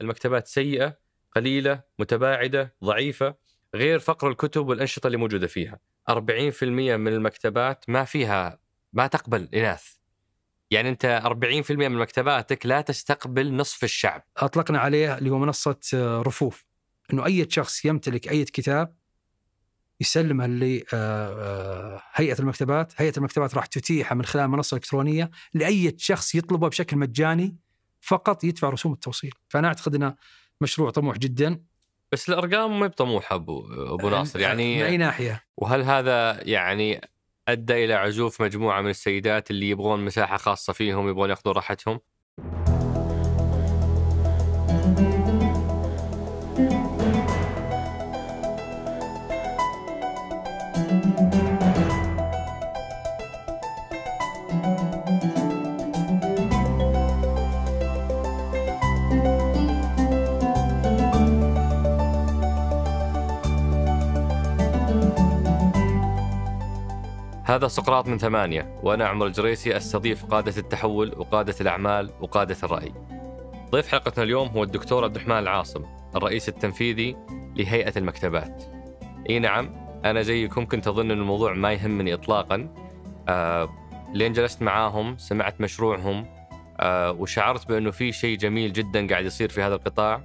المكتبات سيئه قليله متباعده ضعيفه غير فقر الكتب والانشطه اللي موجوده فيها 40% من المكتبات ما فيها ما تقبل اناث يعني انت 40% من مكتباتك لا تستقبل نصف الشعب اطلقنا عليه اللي هو منصه آه، رفوف انه اي شخص يمتلك اي كتاب يسلمها لهيئه آه، آه، المكتبات، هيئه المكتبات راح تتيحها من خلال منصه الكترونيه لاي شخص يطلبه بشكل مجاني فقط يدفع رسوم التوصيل فانا اعتقد انه مشروع طموح جدا بس الارقام ما بطموحه ابو ابو ناصر أه، يعني من اي ناحيه وهل هذا يعني ادى الى عزوف مجموعه من السيدات اللي يبغون مساحه خاصه فيهم يبغون ياخذون راحتهم؟ هذا سقراط من ثمانية وأنا عمر الجريسي أستضيف قادة التحول وقادة الأعمال وقادة الرأي ضيف حلقتنا اليوم هو الدكتور عبد الرحمن العاصم الرئيس التنفيذي لهيئة المكتبات اي نعم انا زيكم كنت اظن ان الموضوع ما يهمني اطلاقا آه لين جلست معاهم سمعت مشروعهم آه وشعرت بانه في شيء جميل جدا قاعد يصير في هذا القطاع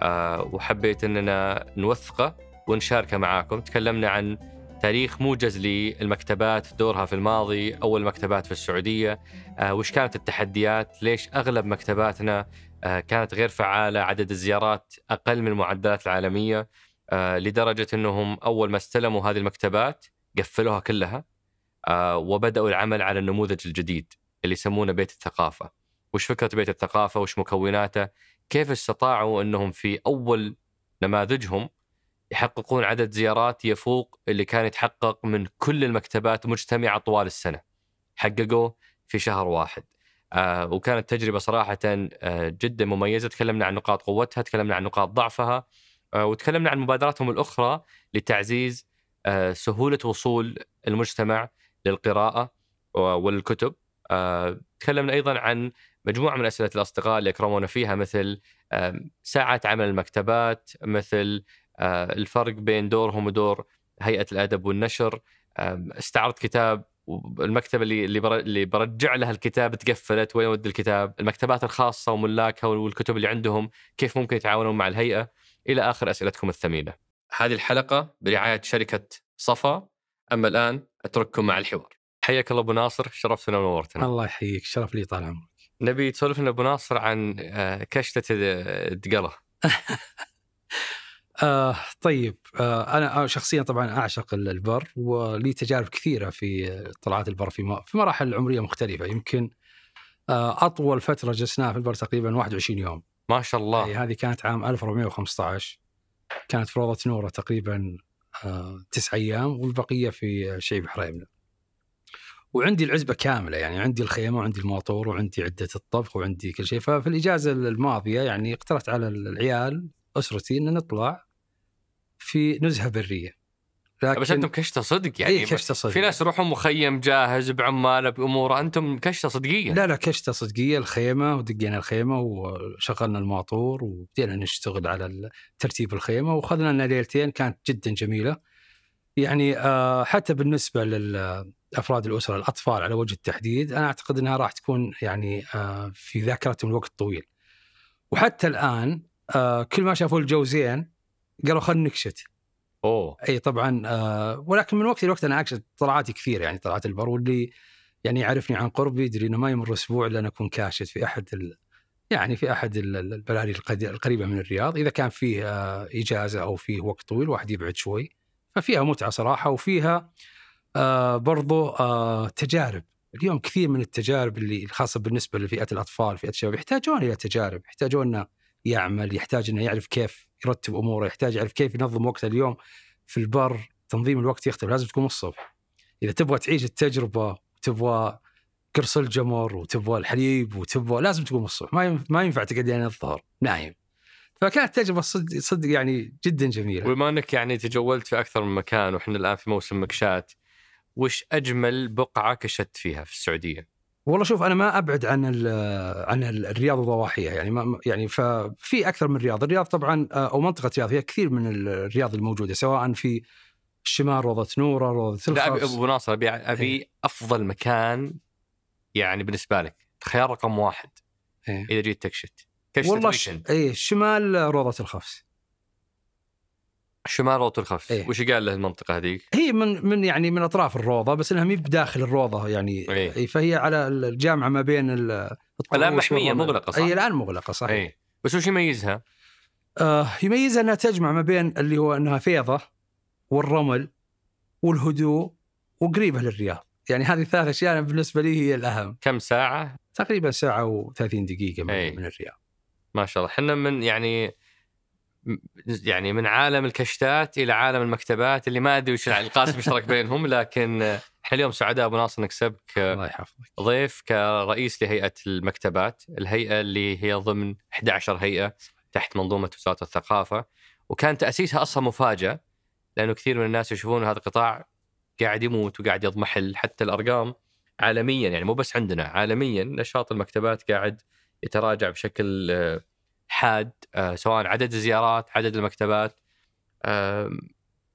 آه وحبيت اننا نوثقه ونشاركه معاكم تكلمنا عن تاريخ موجز للمكتبات دورها في الماضي أول مكتبات في السعودية آه، وش كانت التحديات ليش أغلب مكتباتنا آه، كانت غير فعالة عدد الزيارات أقل من المعدلات العالمية آه، لدرجة أنهم أول ما استلموا هذه المكتبات قفلوها كلها وبدأوا العمل على النموذج الجديد اللي يسمونه بيت الثقافة وش فكرة بيت الثقافة وش مكوناته كيف استطاعوا أنهم في أول نماذجهم يحققون عدد زيارات يفوق اللي كان يتحقق من كل المكتبات مجتمعة طوال السنة حققوه في شهر واحد آه وكانت تجربة صراحة آه جدا مميزة تكلمنا عن نقاط قوتها تكلمنا عن نقاط ضعفها آه وتكلمنا عن مبادراتهم الأخرى لتعزيز آه، سهولة وصول المجتمع للقراءة والكتب آه، تكلمنا أيضا عن مجموعة من أسئلة الأصدقاء اللي أكرمونا فيها مثل ساعات عمل المكتبات مثل آه، الفرق بين دورهم ودور هيئه الادب والنشر استعرض كتاب والمكتبه اللي اللي برجع لها الكتاب تقفلت وين اودي الكتاب؟ المكتبات الخاصه وملاكها والكتب اللي عندهم كيف ممكن يتعاونون مع الهيئه؟ الى اخر اسئلتكم الثمينه. هذه الحلقه برعايه شركه صفا اما الان اترككم مع الحوار. حياك الله ابو ناصر شرفتنا ونورتنا. الله يحييك شرف لي طال عمرك. نبي تسولف لنا ابو ناصر عن آه، كشته الدقله آه طيب آه انا آه، شخصيا طبعا اعشق البر ولي تجارب كثيره في طلعات البر في في مراحل عمريه مختلفه يمكن آه اطول فتره جلسناها في البر تقريبا 21 يوم ما شاء الله يعني هذه كانت عام 1415 كانت في روضه نوره تقريبا آه تسع ايام والبقيه في شيب حريمله وعندي العزبه كامله يعني عندي الخيمه وعندي الموتور وعندي عده الطبخ وعندي كل شيء ففي الاجازه الماضيه يعني اقترحت على العيال اسرتي ان نطلع في نزهه بريه لكن بس انتم كشته صدق يعني إيه كشته صدق في ناس يروحون مخيم جاهز بعماله باموره انتم كشته صدقيه لا لا كشته صدقيه الخيمه ودقينا الخيمه وشغلنا الماطور وبدينا نشتغل على ترتيب الخيمه واخذنا لنا ليلتين كانت جدا جميله يعني آه، حتى بالنسبه لافراد الاسره الاطفال على وجه التحديد انا اعتقد انها راح تكون يعني آه، في ذاكرتهم لوقت طويل وحتى الان آه، كل ما شافوا الجو زين قالوا خلنا نكشت اوه اي طبعا آه ولكن من وقت لوقت انا اكشت طلعاتي كثيره يعني طلعات البر واللي يعني يعرفني عن قرب يدري انه ما يمر اسبوع الا انا اكون كاشت في احد ال... يعني في احد البلاري القريبه من الرياض اذا كان فيه آه اجازه او فيه وقت طويل واحد يبعد شوي ففيها متعه صراحه وفيها آه برضو آه تجارب اليوم كثير من التجارب اللي خاصه بالنسبه لفئه الاطفال فئه الشباب يحتاجون الى تجارب يحتاجون يعمل يحتاج انه يعرف كيف يرتب اموره يحتاج يعرف كيف ينظم وقته اليوم في البر تنظيم الوقت يختلف لازم تكون الصبح اذا تبغى تعيش التجربه تبغى قرص الجمر وتبغى الحليب وتبغى لازم تقوم الصبح ما ما ينفع تقعد يعني الظهر نايم فكانت تجربه صدق صدق يعني جدا جميله وبما انك يعني تجولت في اكثر من مكان واحنا الان في موسم مكشات وش اجمل بقعه كشت فيها في السعوديه؟ والله شوف انا ما ابعد عن عن الرياض وضواحيها يعني ما يعني ففي اكثر من رياض، الرياض طبعا آه، او منطقه رياض فيها كثير من الرياض الموجوده سواء في الشمال روضه نوره روضه لا ابو ناصر ابي ابي إيه. افضل مكان يعني بالنسبه لك خيار رقم واحد هي. إيه. اذا جيت تكشت كشت والله ش... اي الشمال روضه الخفس شمال روضه الخف إيه؟ وش قال له المنطقه هذيك؟ هي من من يعني من اطراف الروضه بس انها مي بداخل الروضه يعني إيه؟, إيه، فهي على الجامعه ما بين الان محميه مغلقه صح؟ اي الان مغلقه صحيح إيه؟ بس وش يميزها؟ آه يميزها انها تجمع ما بين اللي هو انها فيضه والرمل والهدوء وقريبه للرياض يعني هذه الثلاث اشياء بالنسبه لي هي الاهم كم ساعه؟ تقريبا ساعه و30 دقيقه من, إيه. من الرياض ما شاء الله احنا من يعني يعني من عالم الكشتات الى عالم المكتبات اللي ما ادري وش القاسم المشترك بينهم لكن احنا اليوم سعداء ابو ناصر انك سبك الله يحفظك ضيف كرئيس لهيئه المكتبات، الهيئه اللي هي ضمن 11 هيئه تحت منظومه وزاره الثقافه وكان تاسيسها اصلا مفاجاه لانه كثير من الناس يشوفون هذا القطاع قاعد يموت وقاعد يضمحل حتى الارقام عالميا يعني مو بس عندنا عالميا نشاط المكتبات قاعد يتراجع بشكل حاد آه، سواء عدد الزيارات عدد المكتبات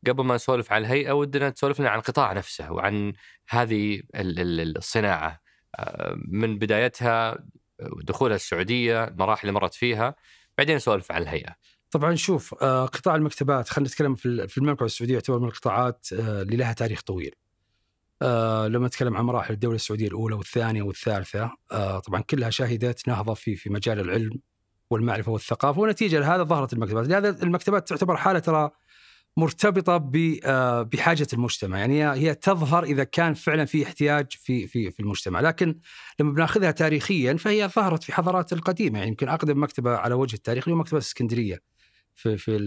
قبل ما نسولف عن الهيئه ودنا نسولف عن القطاع نفسه وعن هذه الصناعه آه، من بدايتها ودخولها السعوديه المراحل اللي مرت فيها بعدين نسولف عن الهيئه طبعا شوف آه، قطاع المكتبات خلينا نتكلم في المملكه السعوديه يعتبر من القطاعات اللي لها تاريخ طويل لما نتكلم عن مراحل الدوله السعوديه الاولى والثانيه والثالثه طبعا كلها شهدت نهضه في في مجال العلم والمعرفه والثقافه ونتيجه لهذا ظهرت المكتبات، لهذا المكتبات تعتبر حاله ترى مرتبطه آه، بحاجه المجتمع، يعني هي تظهر اذا كان فعلا في احتياج في في في المجتمع، لكن لما بناخذها تاريخيا فهي ظهرت في حضارات القديمه، يعني يمكن اقدم مكتبه على وجه التاريخ هي مكتبه اسكندريه. في في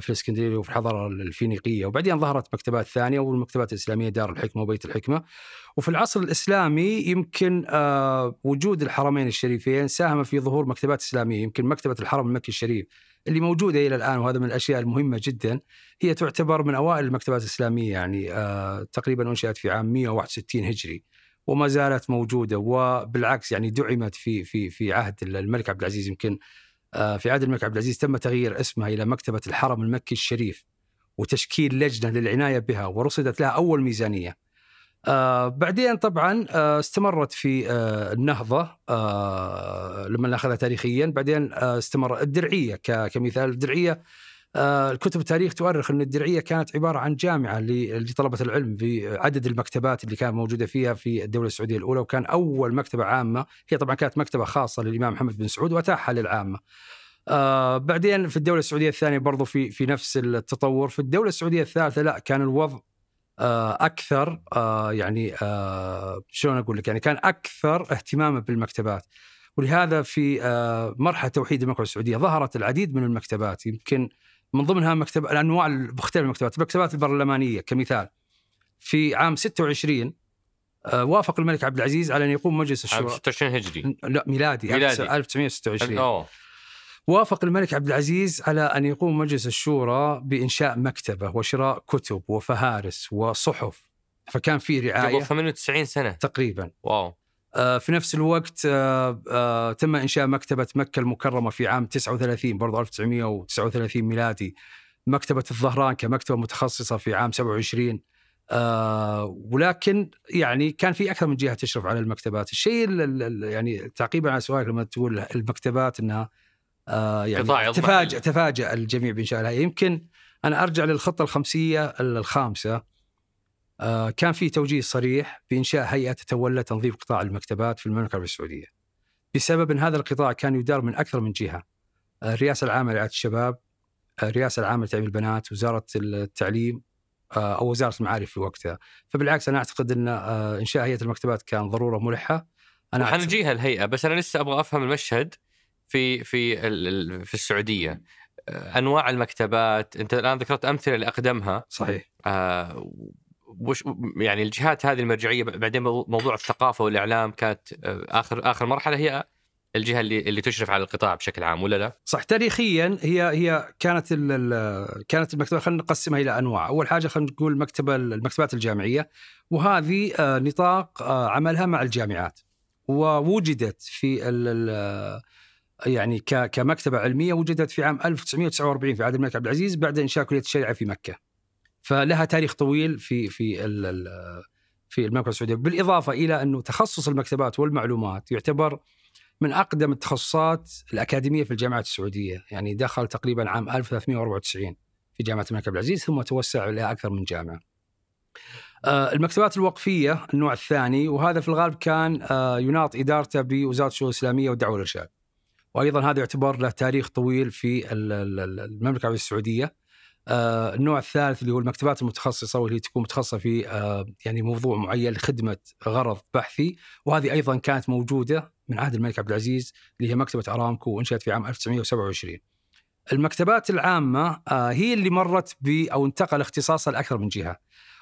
في الاسكندريه وفي الحضاره الفينيقيه وبعدين ظهرت مكتبات ثانيه والمكتبات الاسلاميه دار الحكمه وبيت الحكمه وفي العصر الاسلامي يمكن آه، وجود الحرمين الشريفين ساهم في ظهور مكتبات اسلاميه يمكن مكتبه الحرم المكي الشريف اللي موجوده الى الان وهذا من الاشياء المهمه جدا هي تعتبر من اوائل المكتبات الاسلاميه يعني آه، تقريبا انشئت في عام 161 هجري وما زالت موجوده وبالعكس يعني دعمت في في في عهد الملك عبد العزيز يمكن آه، في عهد الملك عبد العزيز تم تغيير اسمها الى مكتبه الحرم المكي الشريف وتشكيل لجنه للعنايه بها ورصدت لها اول ميزانيه. آه، بعدين طبعا آه، استمرت في النهضه لما ناخذها تاريخيا بعدين استمر الدرعيه كمثال الدرعيه آه، الكتب التاريخ تؤرخ أن الدرعية كانت عبارة عن جامعة لطلبة العلم في عدد المكتبات اللي كانت موجودة فيها في الدولة السعودية الأولى وكان أول مكتبة عامة هي طبعا كانت مكتبة خاصة للإمام محمد بن سعود وأتاحها للعامة آه بعدين في الدولة السعودية الثانية برضو في في نفس التطور في الدولة السعودية الثالثة لا كان الوضع آه أكثر آه يعني آه شلون أقول لك يعني كان أكثر اهتماما بالمكتبات ولهذا في آه مرحلة توحيد المملكة السعودية ظهرت العديد من المكتبات يمكن آه من ضمنها مكتب الانواع المختلفه المكتبات المكتبات البرلمانيه كمثال في عام 26 آه، وافق الملك عبد العزيز على ان يقوم مجلس الشورى 26 هجري لا ميلادي, ميلادي. 1926 أوه. وافق الملك عبد العزيز على ان يقوم مجلس الشورى بانشاء مكتبه وشراء كتب وفهارس وصحف فكان في رعايه قبل 98 سنه تقريبا واو آه، في نفس الوقت آه، آه، تم انشاء مكتبه مكه المكرمه في عام 39 برضو 1939 ميلادي مكتبه الظهران كمكتبه متخصصه في عام 27 ولكن يعني كان في اكثر من جهه تشرف على المكتبات، الشيء يعني تعقيبا على سؤالك لما تقول المكتبات انها يعني تفاجأ تفاجأ الجميع بانشاء يمكن انا ارجع للخطه الخمسيه الخامسه آه، كان في توجيه صريح بإنشاء هيئة تتولى تنظيف قطاع المكتبات في المملكة العربية السعودية بسبب أن هذا القطاع كان يدار من أكثر من جهة آه، الرئاسة العامة لرعاية الشباب آه، الرئاسة العامة لتعليم البنات وزارة التعليم أو وزارة المعارف في وقتها فبالعكس أنا أعتقد أن إنشاء هيئة المكتبات كان ضرورة ملحة أنا حنجيها الهيئة بس أنا لسه أبغى أفهم المشهد في في في السعودية انواع المكتبات انت الان ذكرت امثله لاقدمها صحيح آه وش يعني الجهات هذه المرجعيه بعدين موضوع الثقافه والاعلام كانت آه، اخر اخر مرحله هي الجهه اللي اللي تشرف على القطاع بشكل عام ولا لا؟ صح تاريخيا هي هي كانت كانت المكتبه خلينا نقسمها الى انواع، اول حاجه خلينا نقول المكتبه المكتبات الجامعيه وهذه آه، نطاق آه، عملها مع الجامعات ووجدت في ال يعني كمكتبه علميه وجدت في عام 1949 في عهد الملك عبد العزيز بعد انشاء كليه الشريعه في مكه. فلها تاريخ طويل في في في المملكه السعوديه، بالاضافه الى انه تخصص المكتبات والمعلومات يعتبر من اقدم التخصصات الاكاديميه في الجامعات السعوديه، يعني دخل تقريبا عام 1394 في جامعه الملك عبد العزيز ثم توسع الى اكثر من جامعه. آه، المكتبات الوقفيه النوع الثاني وهذا في الغالب كان آه، يناط ادارته بوزاره الشؤون الاسلاميه والدعوه والارشاد. وايضا هذا يعتبر له تاريخ طويل في المملكه العربيه السعوديه آه، النوع الثالث اللي هو المكتبات المتخصصه واللي تكون متخصصه في آه، يعني موضوع معين لخدمه غرض بحثي وهذه ايضا كانت موجوده من عهد الملك عبد العزيز اللي هي مكتبه ارامكو وانشات في عام 1927. المكتبات العامه آه، هي اللي مرت ب او انتقل اختصاصها لاكثر من جهه.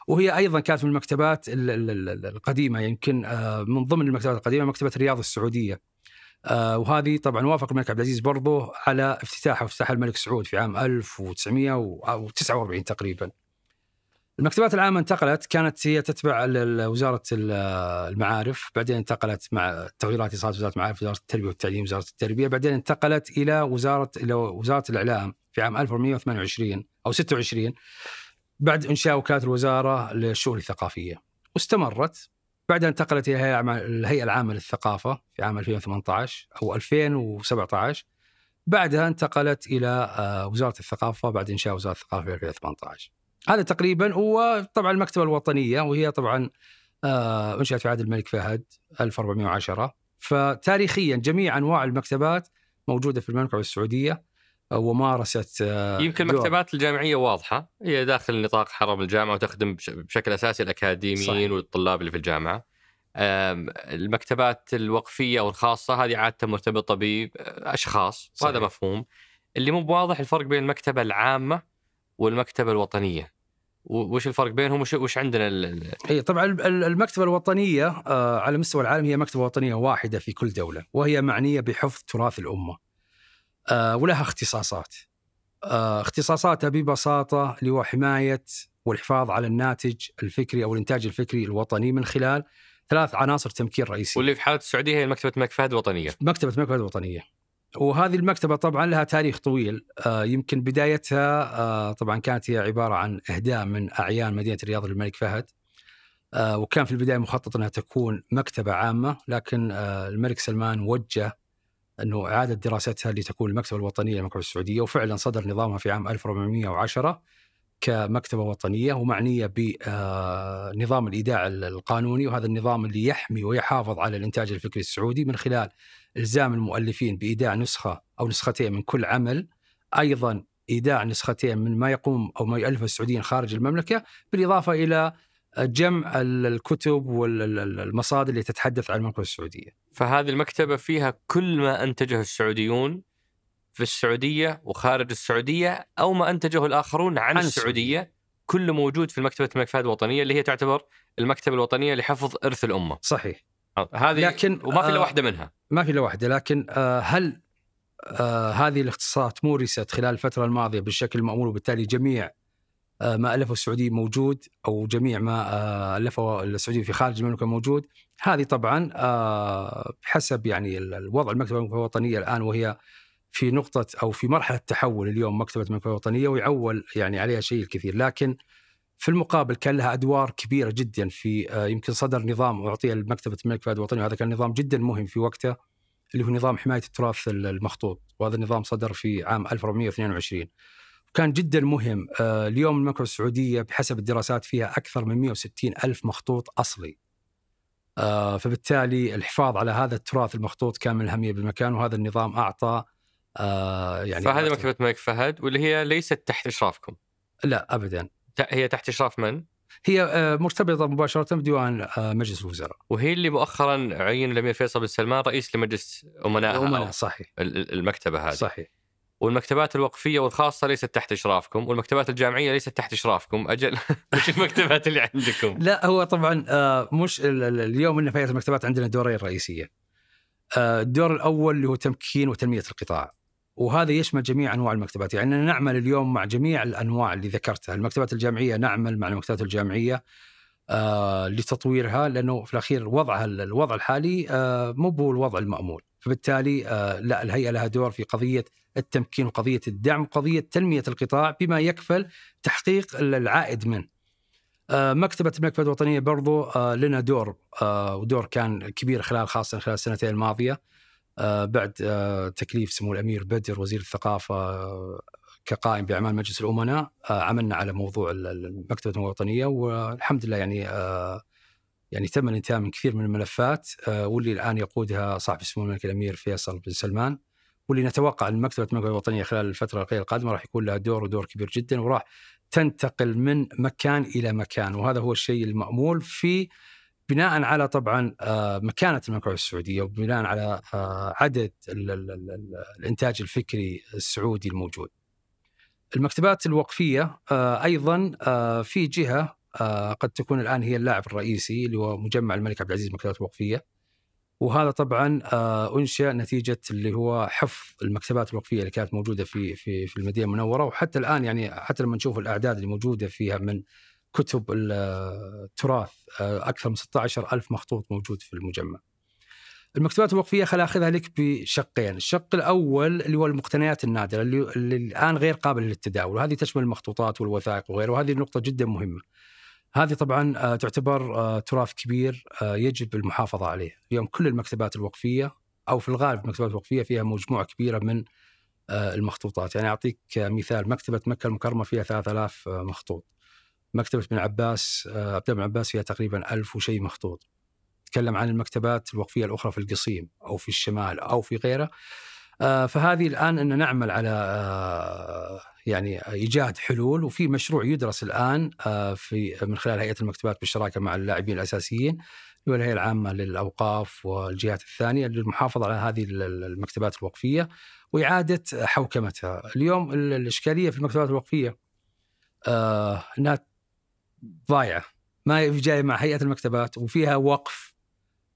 وهي ايضا كانت من المكتبات القديمه يمكن يعني من ضمن المكتبات القديمه مكتبه الرياض السعوديه آه، وهذه طبعا وافق الملك عبد العزيز برضه على افتتاحه افتتاح الملك سعود في عام 1949 تقريبا. المكتبات العامة انتقلت كانت هي تتبع وزارة المعارف بعدين انتقلت مع تغييرات صارت وزارة المعارف وزارة التربية والتعليم وزارة التربية بعدين انتقلت إلى وزارة إلى وزارة الإعلام في عام 1428 أو 26 بعد إنشاء وكالة الوزارة للشؤون الثقافية واستمرت بعدها انتقلت الى الهيئه العامه للثقافه في عام 2018 او 2017 بعدها انتقلت الى آه، وزاره الثقافه بعد انشاء وزاره الثقافه في 2018 هذا تقريبا وطبعا المكتبه الوطنيه وهي طبعا آه، انشات في عهد الملك فهد 1410 فتاريخيا جميع انواع المكتبات موجوده في المملكه السعوديه وممارسه آه، يمكن المكتبات الجامعيه واضحه هي داخل نطاق حرم الجامعه وتخدم بشكل اساسي الاكاديميين صحيح. والطلاب اللي في الجامعه. المكتبات الوقفيه والخاصه هذه عاده مرتبطه باشخاص صحيح. وهذا مفهوم اللي مو بواضح الفرق بين المكتبه العامه والمكتبه الوطنيه. وش الفرق بينهم وش, وش عندنا هي طبعا المكتبه الوطنيه آه، على مستوى العالم هي مكتبه وطنيه واحده في كل دوله وهي معنيه بحفظ تراث الامه آه، ولها اختصاصات آه، اختصاصاتها ببساطة اللي هو حماية والحفاظ على الناتج الفكري أو الإنتاج الفكري الوطني من خلال ثلاث عناصر تمكين رئيسية واللي في حالة السعودية هي مكتبة ملك فهد الوطنية مكتبة ملك فهد الوطنية وهذه المكتبة طبعا لها تاريخ طويل آه، يمكن بدايتها طبعا كانت هي عبارة عن إهداء من أعيان مدينة الرياض للملك فهد وكان في البداية مخطط أنها تكون مكتبة عامة لكن الملك سلمان وجه انه اعاده دراستها لتكون المكتبه الوطنيه للمملكه السعوديه وفعلا صدر نظامها في عام 1410 كمكتبه وطنيه ومعنيه بنظام آه، الايداع القانوني وهذا النظام اللي يحمي ويحافظ على الانتاج الفكري السعودي من خلال الزام المؤلفين بايداع نسخه او نسختين من كل عمل ايضا ايداع نسختين من ما يقوم او ما يؤلفه السعوديين خارج المملكه بالاضافه الى جمع الكتب والمصادر اللي تتحدث عن المملكه السعوديه. فهذه المكتبه فيها كل ما انتجه السعوديون في السعوديه وخارج السعوديه او ما انتجه الاخرون عن, عن السعوديه, كله موجود في مكتبه الملك فهد الوطنيه اللي هي تعتبر المكتبه الوطنيه لحفظ ارث الامه. صحيح. آه، هذه لكن وما في الا آه، واحده منها. ما في الا واحده لكن آه، هل هذه الاختصاصات مورست خلال الفتره الماضيه بالشكل المامول وبالتالي جميع آه، ما الفه السعودي موجود او جميع ما آه، الفه السعودي في خارج المملكه موجود هذه طبعا آه، حسب يعني الوضع المكتبه الوطنيه الان وهي في نقطة أو في مرحلة تحول اليوم مكتبة المملكة الوطنية ويعول يعني عليها شيء الكثير لكن في المقابل كان لها أدوار كبيرة جدا في يمكن صدر نظام أعطي المكتبة الملك فهد الوطني وهذا كان نظام جدا مهم في وقته اللي هو نظام حماية التراث المخطوط وهذا النظام صدر في عام 1422 كان جدا مهم آه، اليوم المملكة السعودية بحسب الدراسات فيها أكثر من 160 ألف مخطوط أصلي آه، فبالتالي الحفاظ على هذا التراث المخطوط كان من الأهمية بالمكان وهذا النظام أعطى آه، يعني فهذه مكتبة الملك فهد واللي هي ليست تحت إشرافكم لا أبدا هي تحت إشراف من؟ هي مرتبطه مباشره بديوان مجلس الوزراء. وهي اللي مؤخرا عين الامير فيصل بن سلمان رئيس لمجلس امناء صحيح المكتبه هذه. صحيح. والمكتبات الوقفيه والخاصه ليست تحت اشرافكم والمكتبات الجامعيه ليست تحت اشرافكم اجل وش المكتبات اللي عندكم لا هو طبعا آه، مش اليوم ان في المكتبات عندنا دورين رئيسيه آه، الدور الاول اللي هو تمكين وتنميه القطاع وهذا يشمل جميع انواع المكتبات يعني نعمل اليوم مع جميع الانواع اللي ذكرتها المكتبات الجامعيه نعمل مع المكتبات الجامعيه آه، لتطويرها لانه في الاخير وضعها الوضع الحالي مو هو الوضع المامول فبالتالي لا الهيئه لها دور في قضيه التمكين وقضية الدعم وقضية تنمية القطاع بما يكفل تحقيق العائد منه آه، مكتبة الملك فهد الوطنية برضو آه، لنا دور آه، ودور كان كبير خلال خاصة خلال السنتين الماضية بعد تكليف سمو الأمير بدر وزير الثقافة كقائم بأعمال مجلس الأمناء عملنا على موضوع المكتبة الوطنية والحمد لله يعني يعني تم الانتهاء من كثير من الملفات واللي الآن يقودها صاحب سمو الملك الأمير فيصل بن سلمان واللي نتوقع ان مكتبه المملكه الوطنيه خلال الفتره القادمه راح يكون لها دور ودور كبير جدا وراح تنتقل من مكان الى مكان وهذا هو الشيء المامول في بناء على طبعا آه، مكانه المملكه السعوديه وبناء على آه، عدد الانتاج الفكري السعودي الموجود. المكتبات الوقفيه آه، ايضا في جهه قد تكون الان هي اللاعب الرئيسي اللي هو مجمع الملك عبد العزيز المكتبات الوقفيه. وهذا طبعا آه، انشا نتيجه اللي هو حفظ المكتبات الوقفيه اللي كانت موجوده في في في المدينه المنوره وحتى الان يعني حتى لما نشوف الاعداد اللي موجوده فيها من كتب آه، التراث آه، اكثر من 16 ألف مخطوط موجود في المجمع. المكتبات الوقفيه خل اخذها لك بشقين، الشق الاول اللي هو المقتنيات النادره اللي, اللي الان غير قابله للتداول وهذه تشمل المخطوطات والوثائق وغيره وهذه نقطه جدا مهمه. هذه طبعا آه، تعتبر آه، تراث كبير آه، يجب المحافظه عليه، اليوم كل المكتبات الوقفيه او في الغالب المكتبات الوقفيه فيها مجموعه كبيره من المخطوطات، يعني اعطيك مثال مكتبه مكه المكرمه فيها 3000 مخطوط. مكتبه ابن عباس عبد بن عباس فيها تقريبا 1000 وشيء مخطوط. تكلم عن المكتبات الوقفيه الاخرى في القصيم او في الشمال او في غيره آه، فهذه الان ان نعمل على آه، يعني ايجاد حلول وفي مشروع يدرس الان آه، في من خلال هيئه المكتبات بالشراكه مع اللاعبين الاساسيين والهيئه العامه للاوقاف والجهات الثانيه للمحافظه على هذه المكتبات الوقفيه واعاده حوكمتها. اليوم الاشكاليه في المكتبات الوقفيه انها ضايعه ما جايه مع هيئه المكتبات وفيها وقف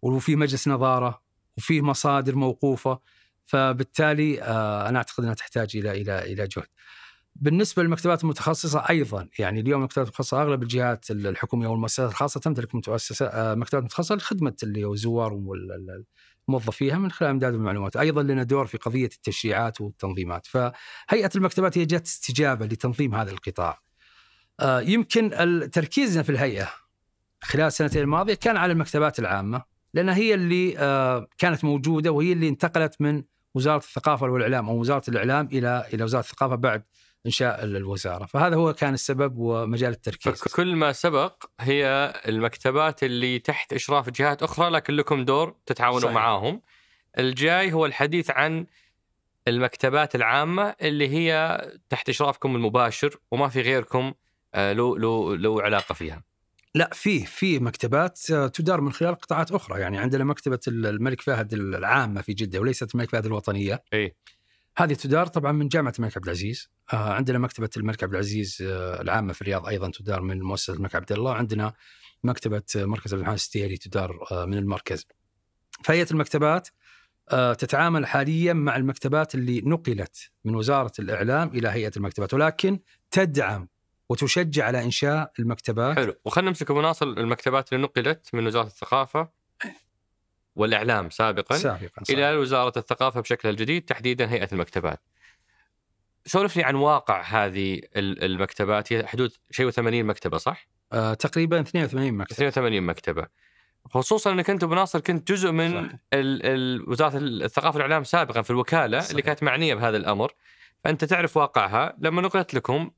وفي مجلس نظاره وفيه مصادر موقوفه فبالتالي آه، انا اعتقد انها تحتاج الى الى الى جهد. بالنسبه للمكتبات المتخصصه ايضا يعني اليوم المكتبات المتخصصه اغلب الجهات الحكوميه والمؤسسات الخاصه تمتلك متوسسه آه، مكتبات متخصصه لخدمه اللي هو الزوار والموظفيها من خلال امداد المعلومات، ايضا لنا دور في قضيه التشريعات والتنظيمات، فهيئه المكتبات هي جهه استجابه لتنظيم هذا القطاع. آه، يمكن تركيزنا في الهيئه خلال السنتين الماضيه كان على المكتبات العامه لانها هي اللي كانت موجوده وهي اللي انتقلت من وزاره الثقافه والاعلام او وزاره الاعلام الى الى وزاره الثقافه بعد انشاء الوزاره، فهذا هو كان السبب ومجال التركيز. كل ما سبق هي المكتبات اللي تحت اشراف جهات اخرى لكن لكم دور تتعاونوا صحيح. معاهم. الجاي هو الحديث عن المكتبات العامه اللي هي تحت اشرافكم المباشر وما في غيركم له له له علاقه فيها. لا فيه في مكتبات آه، تدار من خلال قطاعات اخرى يعني عندنا مكتبه الملك فهد العامه في جده وليست الملك فهد الوطنيه اي هذه تدار طبعا من جامعه الملك عبد العزيز آه، عندنا مكتبه الملك عبد العزيز آه، العامه في الرياض ايضا تدار من مؤسسه الملك عبد الله عندنا مكتبه مركز عبد الحميد الستيري تدار من المركز فهيئه المكتبات تتعامل حاليا مع المكتبات اللي نقلت من وزاره الاعلام الى هيئه المكتبات ولكن تدعم وتشجع على انشاء المكتبات حلو وخلنا نمسك ابو ناصر المكتبات اللي نقلت من وزاره الثقافه والاعلام سابقا سابقا الى سابقاً. وزاره الثقافه بشكلها الجديد تحديدا هيئه المكتبات لي عن واقع هذه المكتبات هي حدود شيء 80 مكتبه صح؟ آه، تقريبا 82 مكتبه 82 مكتبه خصوصا انك انت ابو ناصر كنت جزء من ال ال وزاره الثقافه والاعلام سابقا في الوكاله صحيح. اللي كانت معنيه بهذا الامر فانت تعرف واقعها لما نقلت لكم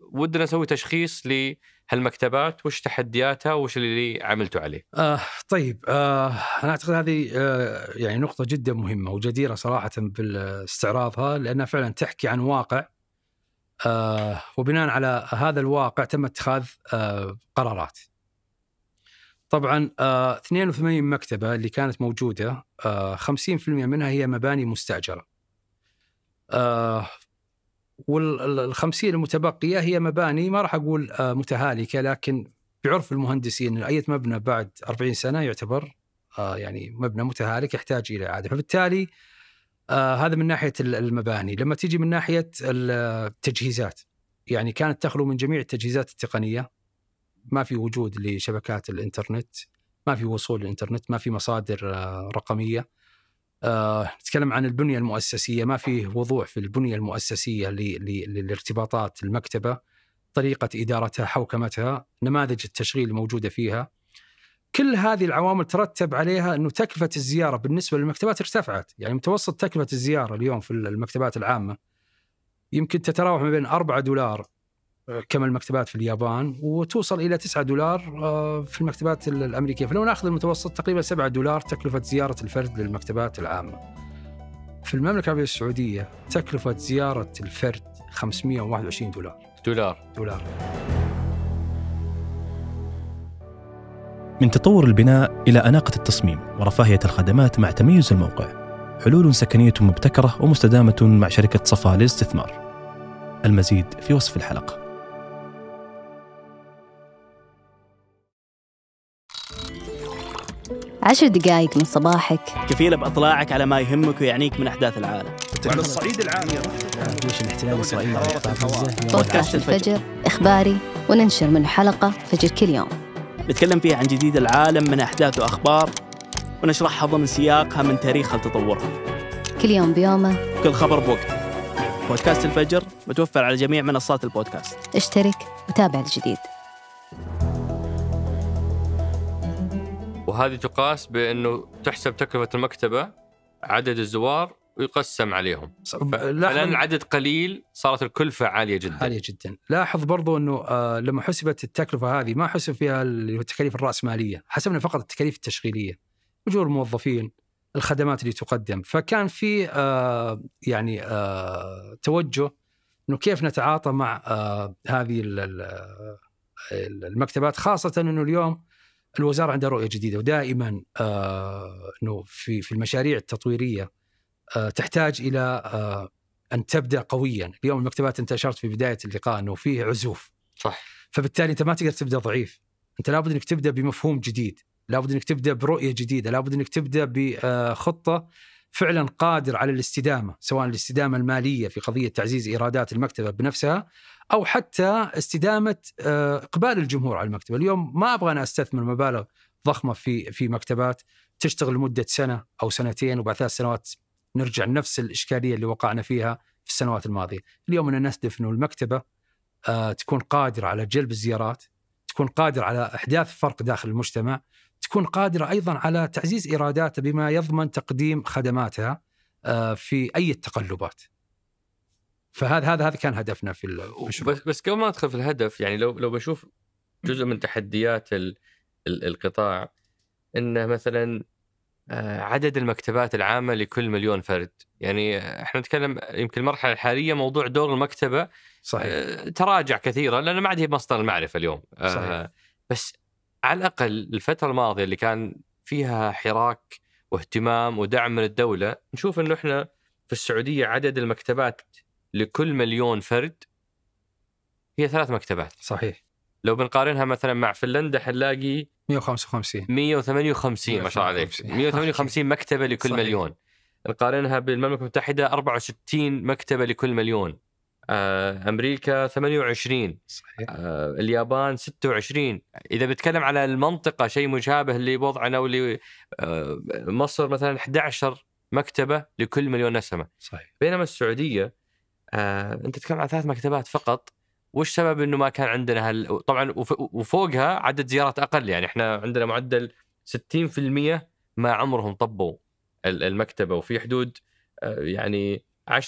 ودنا نسوي تشخيص لهالمكتبات وش تحدياتها وش اللي عملتوا عليه. آه طيب آه انا اعتقد هذه آه يعني نقطه جدا مهمه وجديره صراحه باستعراضها لانها فعلا تحكي عن واقع آه وبناء على هذا الواقع تم اتخاذ آه قرارات. طبعا آه 82 مكتبه اللي كانت موجوده آه 50% منها هي مباني مستاجره. آه والخمسين المتبقية هي مباني ما راح أقول آه، متهالكة لكن بعرف المهندسين أي مبنى بعد 40 سنة يعتبر آه، يعني مبنى متهالك يحتاج إلى إعادة فبالتالي آه، هذا من ناحية المباني لما تيجي من ناحية التجهيزات يعني كانت تخلو من جميع التجهيزات التقنية ما في وجود لشبكات الإنترنت ما في وصول للإنترنت ما في مصادر رقمية آه، نتكلم عن البنية المؤسسية ما فيه وضوح في البنية المؤسسية للارتباطات المكتبة طريقة إدارتها حوكمتها نماذج التشغيل الموجودة فيها كل هذه العوامل ترتب عليها أنه تكلفة الزيارة بالنسبة للمكتبات ارتفعت يعني متوسط تكلفة الزيارة اليوم في المكتبات العامة يمكن تتراوح ما بين 4 دولار كما المكتبات في اليابان وتوصل الى 9 دولار آه، في المكتبات الامريكيه فلو ناخذ المتوسط تقريبا 7 دولار تكلفه زياره الفرد للمكتبات العامه في المملكه العربيه السعوديه تكلفه زياره الفرد 521 دولار دولار دولار من تطور البناء الى اناقه التصميم ورفاهيه الخدمات مع تميز الموقع حلول سكنيه مبتكره ومستدامه مع شركه صفا للاستثمار المزيد في وصف الحلقه عشر دقائق من صباحك كفيلة بأطلاعك على ما يهمك ويعنيك من أحداث العالم وعلى الصعيد العام وش الاحتلال الإسرائيلي بودكاست الفجر إخباري وننشر من حلقة فجر كل يوم نتكلم فيها عن جديد العالم من أحداث وأخبار ونشرحها ضمن سياقها من تاريخها لتطورها كل يوم بيومه كل خبر بوقته بودكاست الفجر متوفر على جميع منصات البودكاست اشترك وتابع الجديد وهذه تقاس بانه تحسب تكلفه المكتبه عدد الزوار ويقسم عليهم فلان العدد قليل صارت الكلفه عاليه جدا عاليه جدا لاحظ برضو انه آه، لما حسبت التكلفه هذه ما حسب فيها التكاليف الراسماليه حسبنا فقط التكاليف التشغيليه اجور الموظفين الخدمات اللي تقدم فكان في آه، يعني آه، توجه انه كيف نتعاطى مع هذه المكتبات خاصه انه اليوم الوزاره عندها رؤيه جديده ودائما آه، انه في في المشاريع التطويريه آه، تحتاج الى آه، ان تبدا قويا، اليوم المكتبات انت اشرت في بدايه اللقاء انه فيه عزوف. صح. فبالتالي انت ما تقدر تبدا ضعيف، انت لابد انك تبدا بمفهوم جديد، لابد انك تبدا برؤيه جديده، لابد انك تبدا بخطه فعلا قادر على الاستدامه، سواء الاستدامه الماليه في قضيه تعزيز ايرادات المكتبه بنفسها او حتى استدامه آه، اقبال الجمهور على المكتبه، اليوم ما ابغى انا استثمر مبالغ ضخمه في في مكتبات تشتغل لمده سنه او سنتين وبعد ثلاث سنوات نرجع لنفس الاشكاليه اللي وقعنا فيها في السنوات الماضيه، اليوم انا نستف انه المكتبه آه، تكون قادره على جلب الزيارات، تكون قادره على احداث فرق داخل المجتمع، تكون قادره ايضا على تعزيز ايراداتها بما يضمن تقديم خدماتها آه، في اي التقلبات. فهذا هذا هذا كان هدفنا في المشروع بس بس قبل ما ادخل في الهدف يعني لو لو بشوف جزء من تحديات ال ال القطاع انه مثلا آه، عدد المكتبات العامه لكل مليون فرد يعني احنا نتكلم يمكن المرحله الحاليه موضوع دور المكتبه صحيح. آه، تراجع كثيرا لانه ما عاد هي مصدر المعرفه اليوم آه، صحيح. بس على الاقل الفتره الماضيه اللي كان فيها حراك واهتمام ودعم من الدوله نشوف انه احنا في السعوديه عدد المكتبات لكل مليون فرد هي ثلاث مكتبات صحيح لو بنقارنها مثلا مع فنلندا حنلاقي 155 158 ما شاء الله عليك 158 مكتبه لكل صحيح. مليون نقارنها بالمملكه المتحده 64 مكتبه لكل مليون آه، امريكا 28 صحيح. آه، اليابان 26 اذا بتكلم على المنطقه شيء مشابه لوضعنا واللي آه، مصر مثلا 11 مكتبه لكل مليون نسمه صحيح. بينما السعوديه آه، انت تتكلم عن ثلاث مكتبات فقط وش سبب انه ما كان عندنا هال طبعا وفوقها عدد زيارات اقل يعني احنا عندنا معدل 60% ما عمرهم طبوا المكتبه وفي حدود آه، يعني 10%